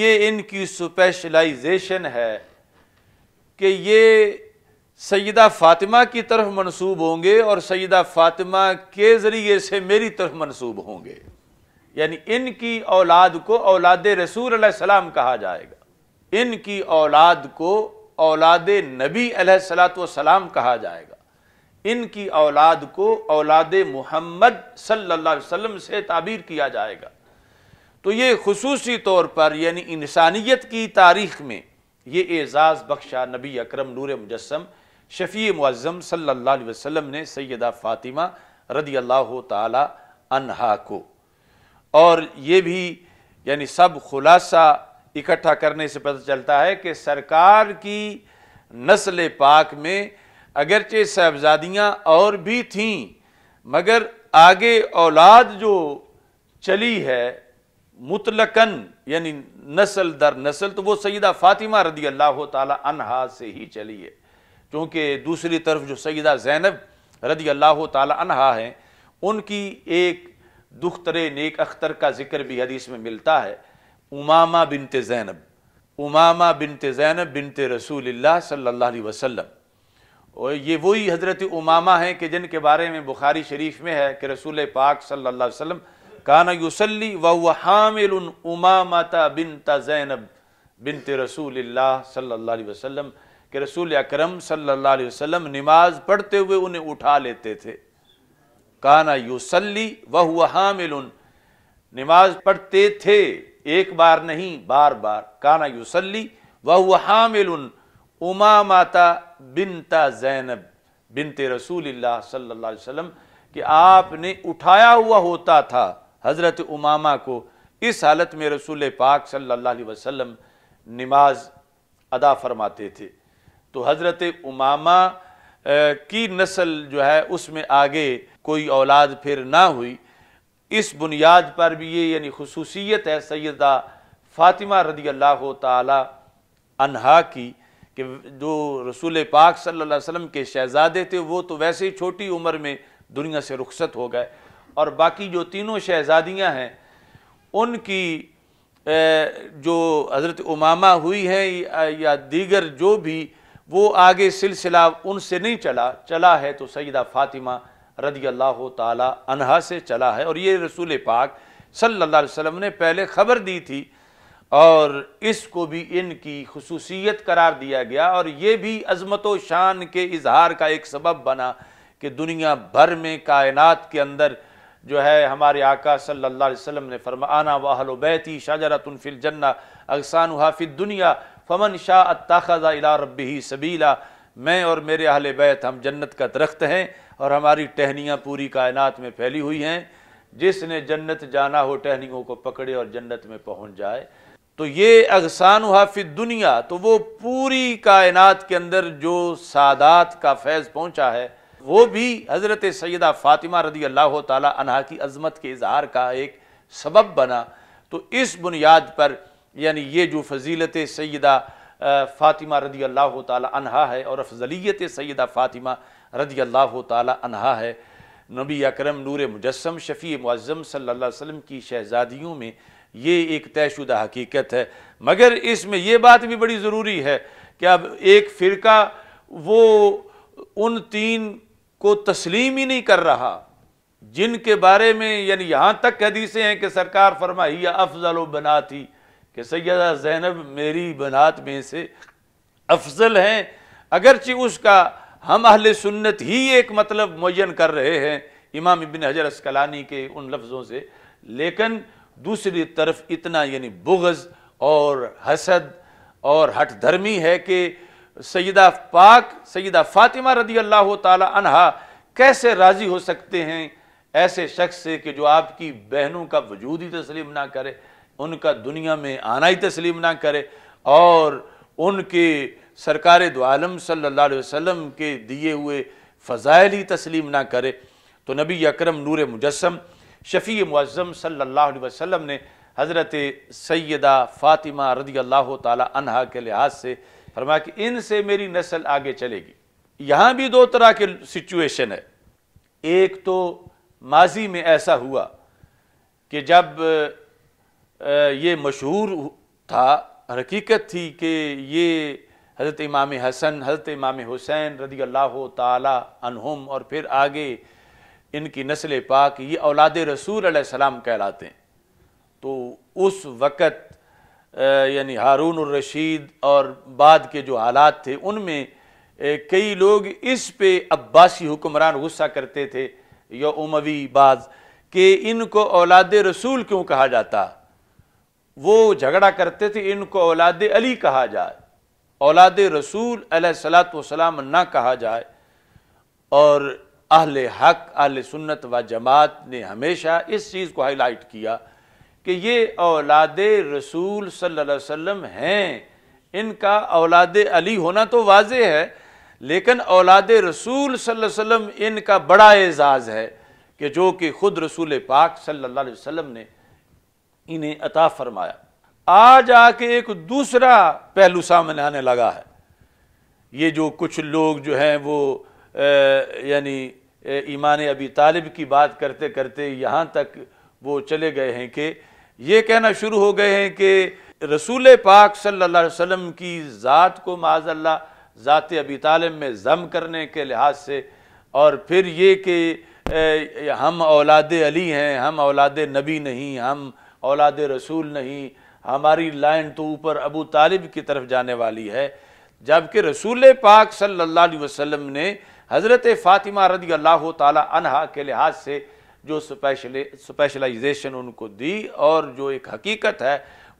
Speaker 1: ये इनकी स्पेशलाइजेशन है कि ये सयदा फ़ातिमा की तरफ मनसूब होंगे और सयदा फ़ातिमा के ज़रिए से मेरी तरफ मनसूब होंगे यानी इनकी औलाद को औलाद रसूल सलाम कहा जाएगा इनकी औलाद को औलाद नबी सलाम कहा जाएगा इनकी औलाद को औलाद मुहम्मद सल्लल्लाहु अलैहि वसल्लम से ताबीर किया जाएगा तो ये खसूसी तौर पर यानी इंसानियत की तारीख में ये एज़ाज़ बख्शा नबी अकरम नूर मुजस्म शफ़ी मुज़म सल्ला वसम ने सैदा फ़ातिमा रदी अल्लाह तहा को और ये भी यानी सब खुलासा इकट्ठा करने से पता चलता है कि सरकार की नस्ल पाक में अगरचे साहबजादियाँ और भी थीं मगर आगे औलाद जो चली है मुतलकन यानी नस्ल दर नस्ल तो वो सईदा फ़ातिमा रदी अल्लाह तहा से ही चली है क्योंकि दूसरी तरफ जो सईदा जैनब रदी अल्लाह तहा हैं उनकी एक दुख्तर नेक अख्तर का जिक्र भी हदीस में मिलता है उमामा बिनते ज़ैनब उमामा बिनते ज़ैनब बिनते रसूल सल्ला वसम और ये वही हज़रत उमामा हैं कि जिनके बारे में बुखारी शरीफ में है कि रसूल पाक सल्ला वसलम काना यूसली व हामिल उमामता बिनता ज़ैनब बिनते रसूल सल्ला वसलम के रसूल अक्रम सल्ला वसम नमाज पढ़ते हुए उन्हें उठा लेते थे काना यूसली व हामिल नमाज पढ़ते थे एक बार नहीं बार बार काना यूसली वह हामिल उमा माता बिनता जैनब बिनते रसूल सल्लाम कि आपने उठाया हुआ होता था हज़रत उमामा को इस हालत में रसूल पाक सल्ला वसलम नमाज अदा फरमाते थे तो हज़रत उमामा की नस्ल जो है उसमें आगे कोई औलाद फिर ना हुई इस बुनियाद पर भी ये यानी खसूसियत है सैदा फ़ातिमा रदी अल्लाह तहा की कि जो रसूल पाक सल्लल्लाहु अलैहि वसल्लम के शहज़ादे थे वो तो वैसे ही छोटी उम्र में दुनिया से रुखसत हो गए और बाकी जो तीनों शहज़ादियाँ हैं उनकी जो हज़रत उमामा हुई हैं या दीगर जो भी वो आगे सिलसिला उनसे नहीं चला चला है तो सैदा फ़ातिमा रदी अल्लाह तहा से चला है और ये रसूल पाक सल्ला वसम ने पहले खबर दी थी और इसको भी इनकी खसूसियत करार दिया गया और ये भी अजमत शान के इजहार का एक सबब बना कि दुनिया भर में कायनत के अंदर जो है हमारे आका सल्ला वसम वसल्लम ने फरमाना वाहल बैती शाजरतुलफिल जन्ना अगसान हाफिद दुनिया फमन शाह अताखा इला रबी सबीला मैं और मेरे अहल बैत हम जन्नत का दरख्त हैं और हमारी टहनियाँ पूरी कायनात में फैली हुई हैं जिसने जन्नत जाना हो टहनियों को पकड़े और जन्नत में पहुँच जाए तो ये अगसान हाफिद दुनिया तो वो पूरी कायनात के अंदर जो सादात का फैज़ पहुँचा है वो भी हज़रत सैदा फ़ातिमा रदी अल्लाह तहा की अजमत के इजहार का एक सबब बना तो इस बुनियाद पर यानी ये जो फजीलत सैदा फ़ातिमा रदी अल्लाह तहा है और अफजलियत सैदा फ़ातिमा रदी अल्लाह तहा है नबी अकरम नूर मुजस्म शफ़ी मुज़म सल्ला वसम की शहज़ादियों में ये एक तयशुदा हकीकत है मगर इसमें यह बात भी बड़ी ज़रूरी है कि अब एक फ़िरका वो उन तीन को तस्लीम ही नहीं कर रहा जिनके बारे में यानी यहाँ तक हदीसें हैं कि सरकार फरमाई या अफजल बना थी कि सैदा जैनब मेरी बनात में से अफजल हैं अगरचि उसका हम अहल सुन्नत ही एक मतलब मुन कर रहे हैं इमाम इबिन हजर असकलानी के उन लफ्ज़ों से लेकिन दूसरी तरफ इतना यानी बुगज़ और हसद और हट धर्मी है कि सयदा पाक सैदा फ़ातिमा रदी अल्लाह तहा कैसे राज़ी हो सकते हैं ऐसे शख्स से कि जो आपकी बहनों का वजूद ही तस्लीम ना करे उनका दुनिया में आना ही तस्लीम ना करे और उनके सरकार दो आलम सल्ला वसम के दिए हुए फ़ज़ाइल ही तस्लीम ना करे तो नबी अक्रम नूर मुजस्म शफ़ी मुज़म सल्ला वसम ने हज़रत सैदा फ़ातिमा रदी अल्लाह तहा के लिहाज से फरमा कि इन से मेरी नस्ल आगे चलेगी यहाँ भी दो तरह के सिचुएशन है एक तो माजी में ऐसा हुआ कि जब ये मशहूर था हकीकत थी कि ये हज़रत इमाम हसन हज़रत इमाम हुसैन रदी अल्लाह अनहुम और फिर आगे इनकी नस्ल पाक ये औलाद रसूल सलाम कहलाते हैं तो उस वक़्त यानी हारून और रशीद और बाद के जो हालात थे उनमें कई लोग इस पे अब्बासी हुक्मरान गुस्सा करते थे या उमवी बाज कि इनको औलाद रसूल क्यों कहा जाता वो झगड़ा करते थे इनको औलाद अली कहा जाए औलाद रसूल सलात ना कहा जाए और अहल हक अहल सुन्नत व जमात ने हमेशा इस चीज़ को हाईलाइट किया कि ये औलाद रसूल सल्लल्लाहु अलैहि वसल्लम हैं इनका औलाद अली होना तो वाज है लेकिन औलाद रसूल सल्लल्लाहु अलैहि वसल्लम इनका बड़ा एजाज़ है कि जो कि ख़ुद रसूल पाक सल्लल्लाहु अलैहि वसल्लम ने इन्हें अता फरमाया आज आके एक दूसरा पहलू सामने आने लगा है ये जो कुछ लोग जो हैं वो यानी ईमान अबी तालिब की बात करते करते यहाँ तक वो चले गए हैं कि ये कहना शुरू हो गए हैं कि रसूल पाक सल्ला वसम की ज़ात को माजल्ला ज़ात अबी तालिब में ज़म करने के लिहाज से और फिर ये कि हम औलाद अली हैं हम औलाद नबी नहीं हम औलाद रसूल नहीं हमारी लाइन तो ऊपर अबू तालिब की तरफ जाने वाली है जबकि रसूल पाक सल्लल्लाहु अलैहि वसल्लम ने हज़रत फ़ातिमा रदी अल्लाह तहा के लिहाज से जो स्पेशल स्पेशलाइजेशन उनको दी और जो एक हकीकत है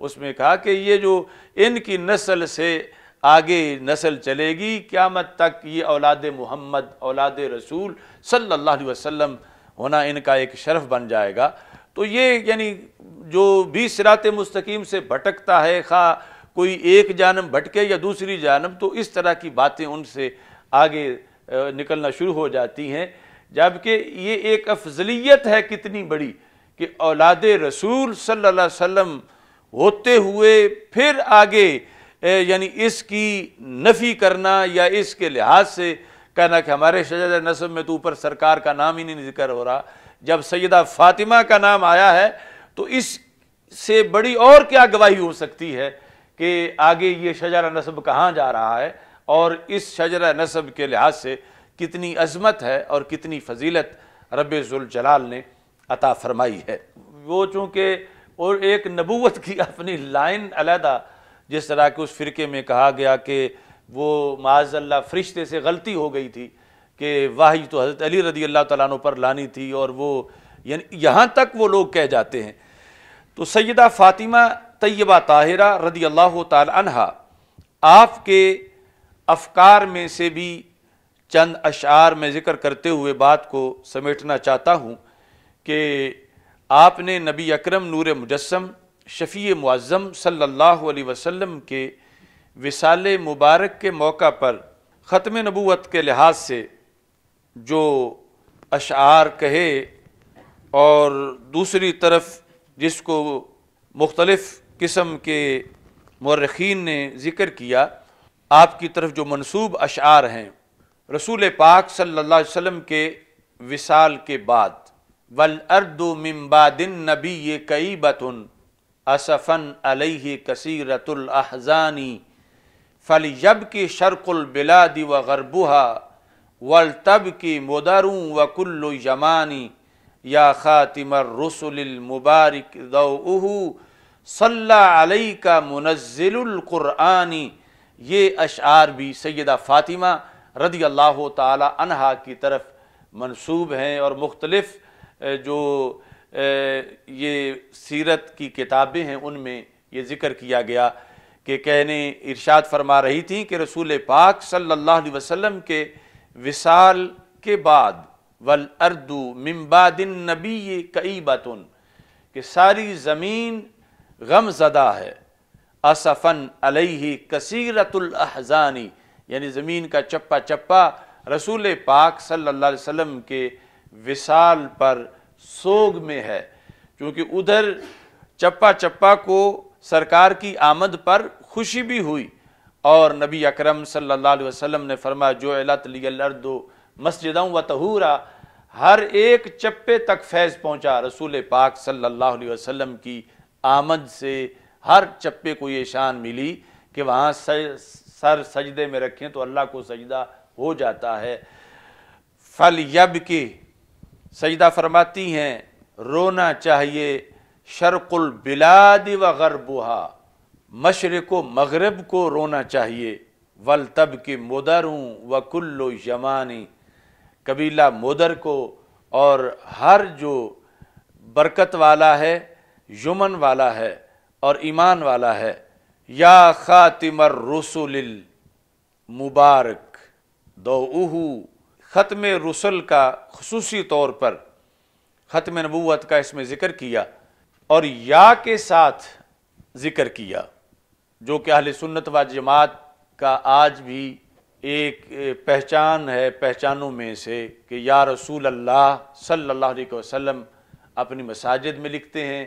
Speaker 1: उसमें कहा कि ये जो इनकी नस्ल से आगे नस्ल चलेगी क्यामत तक ये औलाद मोहम्मद औलाद रसूल सल्लल्लाहु अलैहि वसल्लम होना इनका एक शर्फ बन जाएगा तो ये यानी जो भी सिरात मुस्तकीम से भटकता है खा कोई एक जानब भटके या दूसरी जानब तो इस तरह की बातें उनसे आगे निकलना शुरू हो जाती हैं जबकि ये एक अफजलियत है कितनी बड़ी कि औलाद रसूल सल्ला वम होते हुए फिर आगे यानी इसकी नफ़ी करना या इसके लिहाज से कहना कि हमारे शजाद नसब में तो ऊपर सरकार का नाम ही नहीं जिक्र हो रहा जब सैदा फातिमा का नाम आया है तो इस से बड़ी और क्या गवाही हो सकती है कि आगे ये शजरा नस्ब कहाँ जा रहा है और इस शजरा नस्ब के लिहाज से कितनी अजमत है और कितनी फजीलत रबाल ने अता फरमाई है वो चूँकि और एक नबूत की अपनी लाइन अलहदा जिस तरह के उस फ़िरके में कहा गया कि वो माजल्ला फरिश्ते से गलती हो गई थी कि वाह तो हज़रत अली रदी अल्लाह तु पर लानी थी और वो यानी यहाँ तक वो लोग कह जाते हैं तो सैदा फ़ातिमा तय्यबा ताहिरा रदी अल्लाह तहा आपके अफकार में से भी चंद अशार में ज़िक्र करते हुए बात को समेटना चाहता हूँ कि आपने नबी अकरम नूर मुजस्म शफ़ी मुआज़म सल्लल्लाहु अलैहि वसल्लम के विसाल मुबारक के मौका पर ख़त्म नबूत के लिहाज से जो अशार कहे और दूसरी तरफ जिसको मुख्तलफ़ किस्म के मर्रखीन ने ज़िक्र किया आपकी तरफ जो मनसूब अशार हैं रसूल पाक सल्ला वम के विसाल के बाद वल अर्दो मिम्बादिन नबी ये कई बतन असफ़न अलह कसरतुलहज़ानी फल यब की दी व गरबुहा वल तब की मदरू वकुल्ल यमानी या ख़ातिमर रसुलमबारक दऊ सल्ला का मुनज़िलक़ुरआनी ये अशार भी सैदा फ़ातिमा रदी अल्लाह तहा की तरफ मनसूब हैं और मुख्तलफ़ जो ये सीरत की किताबें हैं उनमें ये ज़िक्र किया गया कि कहने इरशाद फरमा रही थी कि रसूल पाक सल्लल्लाहु अलैहि वसल्लम के विसाल के बाद वल अर्दू मिम्बादिन नबी ये कई बतन कि सारी ज़मीन गम ज़दा है असफ़न अलही कसरतुलहज़ानी यानी ज़मीन का चप्पा चप्पा रसूल पाक सल्लल्लाहु अलैहि वसल्लम के विसाल पर सोग में है क्योंकि उधर चप्पा चप्पा को सरकार की आमद पर खुशी भी हुई और नबी अकरम सल्लल्लाहु अलैहि वसल्लम ने फरमाया जो अलतलर्दो मस्जिदों व तहूरा हर एक चप्पे तक फैज़ पहुँचा रसूल पाक सल्लल्लाहु अलैहि वसल्लम की आमद से हर चप्पे को ये शान मिली कि वहाँ सर, सजदे में रखें तो अल्लाह को सजदा हो जाता है फल यब के सजदा फरमाती हैं रोना चाहिए शर्कुल बिलाद व गरबुहा मशरक़ मगरब को रोना चाहिए वल तब के मोदरों व कुल्लो यमानी कबीला मोदर को और हर जो बरकत वाला है यमन वाला है और ईमान वाला है या ख़ातिमर रसुल मुबारक दोहू ख़त्म रसुल का खसूसी तौर पर ख़त्म नबूत का इसमें ज़िक्र किया और या के साथ ज़िक्र किया जो कि अहल सुन्नत व जमात का आज भी एक पहचान है पहचानों में से कि या रसूल अल्लाह सल्लल्लाहु अलैहि वसल्लम अपनी मसाजिद में लिखते हैं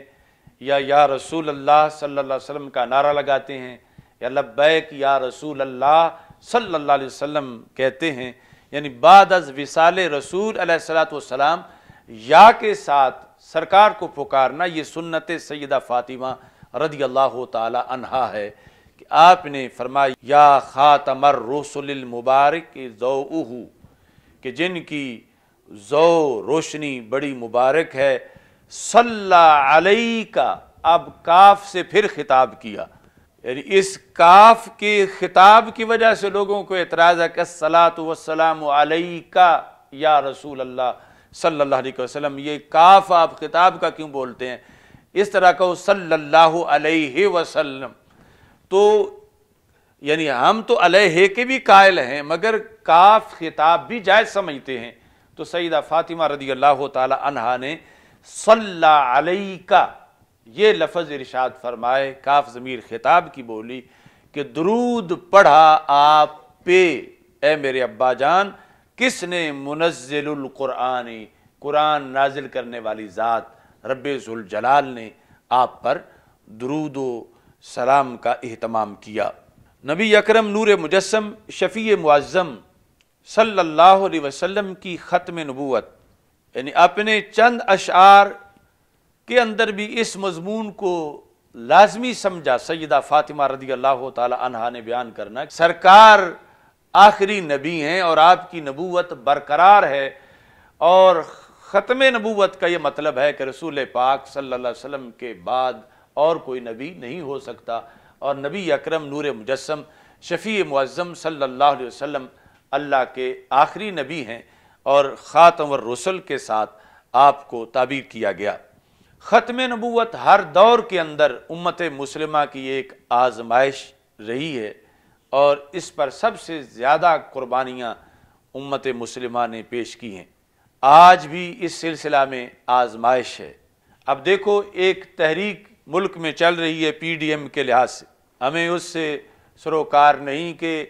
Speaker 1: या या रसूल अल्लाह सल्लल्लाहु अलैहि वसल्लम का नारा लगाते हैं या लब्बैक या रसूल अल्लाह सल्लल्लाहु अलैहि वसल्लम कहते हैं यानी बाद अज विसाल रसूल सलाम या के साथ सरकार को पुकारना ये सुन्नत सैदा फ़ातिमा रदी अल्लाह तहा है आपने फरमाई या ख़ातमर रसुल मुबारक ज़ोऊहू कि जिनकी ज़ो रोशनी बड़ी मुबारक है सल्ला अलई का अब काफ से फिर खिताब किया यानी इस काफ के खिताब की वजह से लोगों को एतराज़ है कि सलात वसलाम अलई का या रसूल अल्लाह सल्ला वसलम ये काफ आप खिताब का क्यों बोलते हैं इस तरह कहो सल्लल्लाहु अलैहि वसल्लम तो यानी हम तो अलहे के भी कायल हैं मगर काफ खिताब भी जायज़ समझते हैं तो सईदा फ़ातिमा रदी अल्लाह तहा ने सल्ला का ये लफज इरशाद फरमाए काफ ज़मीर खिताब की बोली कि दरूद पढ़ा आप पे ए मेरे अब्बा जान किसने मुनज़लक़ुरानी कुरान नाजिल करने वाली ज़ात रब्ज़ुलजलाल ने आप पर दरूदो सलाम का अहतमाम किया नबी अकरम नूर मुजस्म शफ़ी मुआज़म सल्लल्लाहु अलैहि वसल्लम की ख़त्म नबूत यानी अपने चंद अशार के अंदर भी इस मजमून को लाजमी समझा सैदा फ़ातिमा रदी अल्लाह तहा ने बयान करना सरकार आखिरी नबी हैं और आपकी नबूत बरकरार है और ख़त्म नबूत का ये मतलब है कि रसूल पाक सल्ला वसम के बाद और कोई नबी नहीं हो सकता और नबी अकरम नूर मुजस्म शफ़ी मुआजम सल्ला वसम अल्लाह के आखिरी नबी हैं और ख़ातम रसल के साथ आपको ताबीर किया गया ख़त्म नबूत हर दौर के अंदर उम्मत मुसलमा की एक आजमाइश रही है और इस पर सबसे ज़्यादा कुर्बानियाँ उम्मत मुसलमा ने पेश की हैं आज भी इस सिलसिला में आजमाइश है अब देखो एक तहरीक मुल्क में चल रही है पी डी एम के लिहाज से हमें उससे सरोकार नहीं कि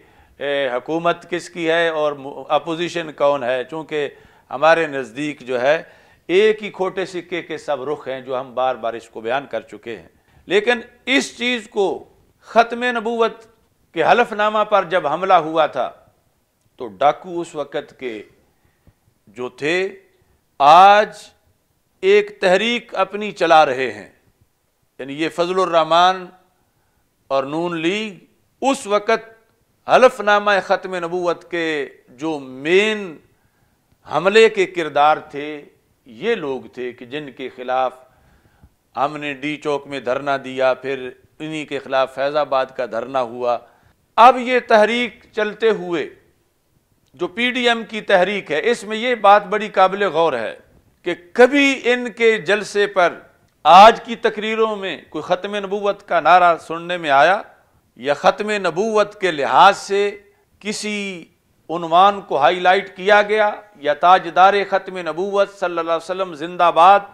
Speaker 1: हकूमत किसकी है और अपोजिशन कौन है चूँकि हमारे नज़दीक जो है एक ही खोटे सिक्के के सब रुख हैं जो हम बार बार इसको बयान कर चुके हैं लेकिन इस चीज़ को ख़त्म नबूत के हलफनामा पर जब हमला हुआ था तो डाकू उस वक़्त के जो थे आज एक तहरीक अपनी चला रहे हैं यानी ये फजलरहमान और नून लीग उस वक़्त हलफनामा ख़त्म नबूत के जो मेन हमले के किरदार थे ये लोग थे कि जिनके ख़िलाफ़ हमने डी चौक में धरना दिया फिर इन्हीं के ख़िलाफ़ फैज़ाबाद का धरना हुआ अब ये तहरीक चलते हुए जो पी डी एम की तहरीक है इसमें यह बात बड़ी काबिल गौर है कि कभी इनके जलसे पर आज की तकरीरों में कोई ख़त्म नबूत का नारा सुनने में आया या ख़त्म नबूत के लिहाज से किसी उनवान को हाईलाइट किया गया या ताजदार ख़त्म नबूत सल्ला वसम जिंदाबाद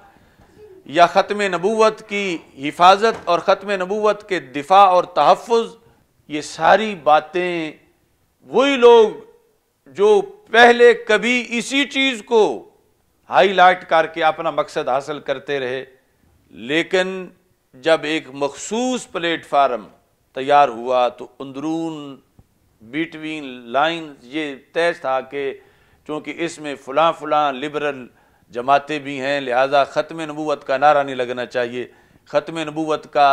Speaker 1: या ख़त्म नबूत की हिफाजत और ख़त्म नबूत के दिफा और तहफ़ ये सारी बातें वही लोग जो पहले कभी इसी चीज़ को हाईलाइट करके अपना मकसद हासिल करते रहे लेकिन जब एक मखसूस प्लेटफार्म तैयार हुआ तो अंदरून बिटवीन लाइन ये तय था कि चूँकि इसमें फ़लाँ फ़लाँ लिबरल जमातें भी हैं लिहाजा ख़त्म नबूत का नारा नहीं लगना चाहिए ख़त्म नबूत का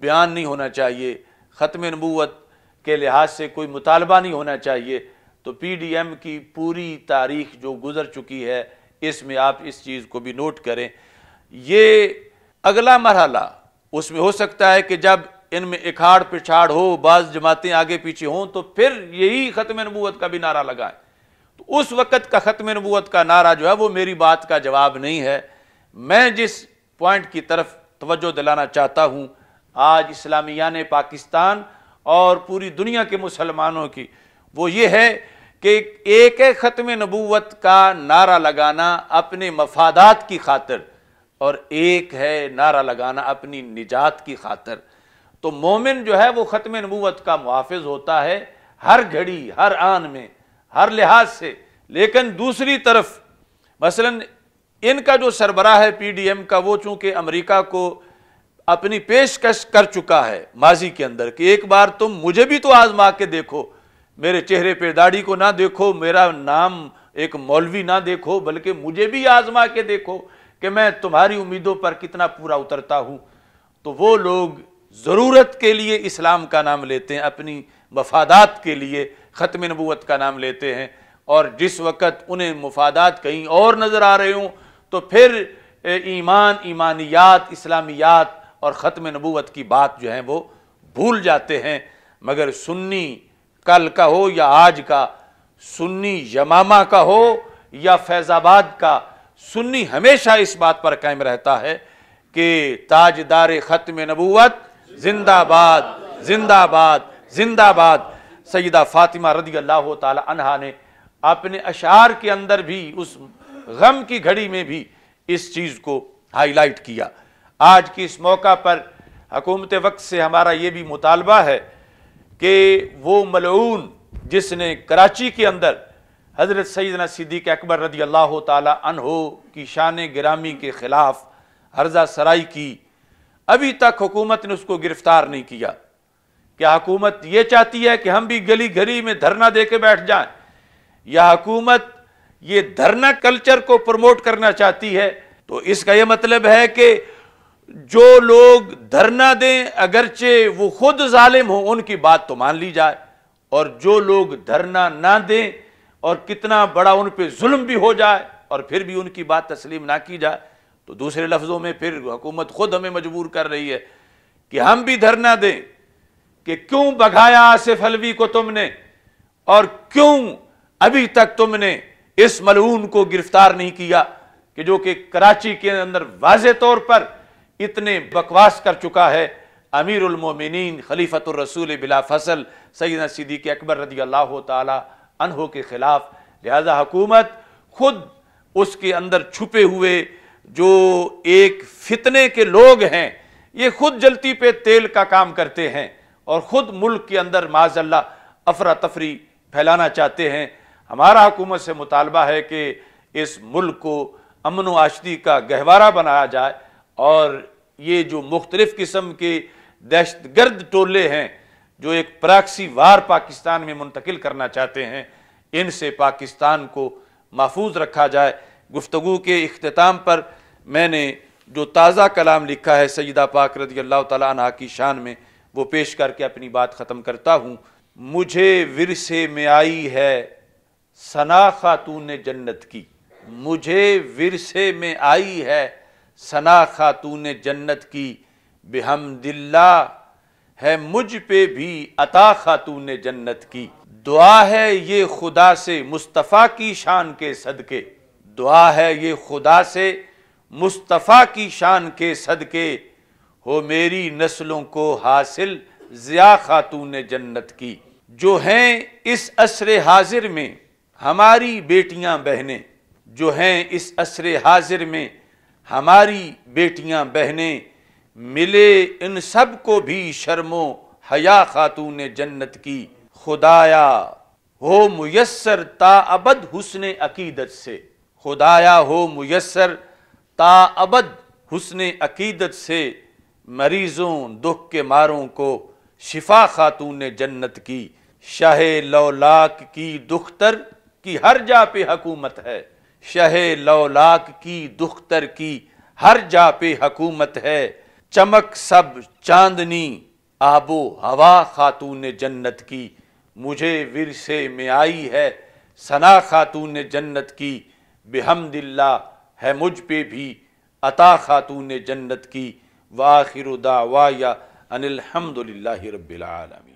Speaker 1: बयान नहीं होना चाहिए ख़त्म नबूत के लिहाज से कोई मुतालबा नहीं होना चाहिए तो पी डी एम की पूरी तारीख जो गुज़र चुकी है इसमें आप इस चीज़ को भी नोट करें ये अगला मरहला उसमें हो सकता है कि जब इनमें इखाड़ पिछाड़ हो बाज जमातें आगे पीछे हों तो फिर यही ख़त्म नबूत का भी नारा लगाए तो उस वक़्त का ख़त्म नबूत का नारा जो है वो मेरी बात का जवाब नहीं है मैं जिस पॉइंट की तरफ तोज्जो दिलाना चाहता हूँ आज इस्लामिया ने पाकिस्तान और पूरी दुनिया के मुसलमानों की वो ये है कि एक एक ख़त्म नबूत का नारा लगाना अपने मफादात की खातर और एक है नारा लगाना अपनी निजात की खातर तो मोमिन जो है वो ख़त्म नबूत का मुहाफ़ होता है हर घड़ी हर आन में हर लिहाज से लेकिन दूसरी तरफ मसलन इनका जो सरबरा है पी डी एम का वो चूंकि अमरीका को अपनी पेशकश कर चुका है माजी के अंदर कि एक बार तुम मुझे भी तो आजमा के देखो मेरे चेहरे पे दाढ़ी को ना देखो मेरा नाम एक मौलवी ना देखो बल्कि मुझे भी आजमा के देखो कि मैं तुम्हारी उम्मीदों पर कितना पूरा उतरता हूँ तो वो लोग ज़रूरत के लिए इस्लाम का नाम लेते हैं अपनी मफादात के लिए ख़त्म नबूत का नाम लेते हैं और जिस वक़्त उन्हें मफादात कहीं और नज़र आ रहे हों तो फिर ईमान ईमानियात इस्लामियात और ख़त्म नबूत की बात जो है वो भूल जाते हैं मगर सुन्नी कल का हो या आज का सुन्नी यमामा का हो या फैज़ाबाद का सुन्नी हमेशा इस बात पर कायम रहता है कि ताजदार ख़त्म नबूत जिंदाबाद जिंदाबाद जिंदाबाद सईदा फातिमा रदी अल्लाह तहा ने अपने अशार के अंदर भी उस गम की घड़ी में भी इस चीज़ को हाईलाइट किया आज की इस मौका पर हकूमत वक्त से हमारा ये भी मुतालबा है कि वो मलून जिसने कराची के अंदर हज़रत सैदना सिद्दीक अकबर रदी अल्लाह तहो की शान गिरामी के ख़िलाफ़ हर्जा सराई की अभी तक हुकूमत ने उसको गिरफ़्तार नहीं किया क्या हुकूमत ये चाहती है कि हम भी गली गली में धरना दे के बैठ जाए या हुकूमत ये धरना कल्चर को प्रमोट करना चाहती है तो इसका यह मतलब है कि जो लोग धरना दें अगरचे वो खुद ालिम हों उनकी बात तो मान ली जाए और जो लोग धरना ना दें और कितना बड़ा उन पर जुल्म भी हो जाए और फिर भी उनकी बात तस्लीम ना की जाए तो दूसरे लफ्ज़ों में फिर हुकूमत खुद हमें मजबूर कर रही है कि हम भी धरना दें कि क्यों बघाया आसिफ अलवी को तुमने और क्यों अभी तक तुमने इस मलून को गिरफ्तार नहीं किया कि जो कि कराची के अंदर वाज तौर पर इतने बकवास कर चुका है अमीरमिन खलीफत रसूल बिला फसल सैदा सिद्दीक अकबर रदी अल्लाह ताली अनहो के ख़िलाफ़ लिहाजा हुकूमत खुद उसके अंदर छुपे हुए जो एक फितने के लोग हैं ये खुद जलती पे तेल का काम करते हैं और ख़ुद मुल्क के अंदर माजल्ला अफरा तफरी फैलाना चाहते हैं हमारा हुकूमत से मुतालबा है कि इस मुल्क को अमन व का गहवारा बनाया जाए और ये जो मुख्तलिफ़ किस्म के दहशतगर्द टोले हैं जो एक प्राक्सी वार पाकिस्तान में मुंतकिल करना चाहते हैं इनसे पाकिस्तान को महफूज रखा जाए गुफ्तु के अख्ताम पर मैंने जो ताज़ा कलाम लिखा है सईदा पाक रदी अल्लाह तला की शान में वो पेश करके अपनी बात ख़त्म करता हूँ मुझे विरसे में आई है सना खातून जन्नत की मुझे विरसे में आई है सना खातून जन्नत की बेहमदिल्ला है मुझ पे भी अता खातून जन्नत की दुआ है ये खुदा से मुस्तफ़ा की शान के सदके दुआ है ये खुदा से मुस्तफ़ा की शान के सदके हो मेरी नस्लों को हासिल ज़िया खातून जन्नत की जो हैं इस असर हाजिर में हमारी बेटियां बहनें जो हैं इस असर हाजिर में हमारी बेटियां बहनें मिले इन सब को भी शर्मो हया खातून जन्नत की खुदाया हो मुयसर अबद हुसन अकीदत से खुदाया हो मुयसर ताबद हुसन अकीदत से मरीज़ों दुख के मारों को शिफा खातून जन्नत की शाह लौलाक की दुख्तर की हर जा पे हकूमत है शाह लौलाक की दुख्तर की हर जा पे हकूमत है चमक सब चांदनी आबो हवा खातून जन्नत की मुझे विरसे में आई है सना खातून जन्नत की बेहमदिल्ला है मुझ पे भी अता खातून जन्नत की वाखिर दावा या अनिलहमदिल्ला रबालमी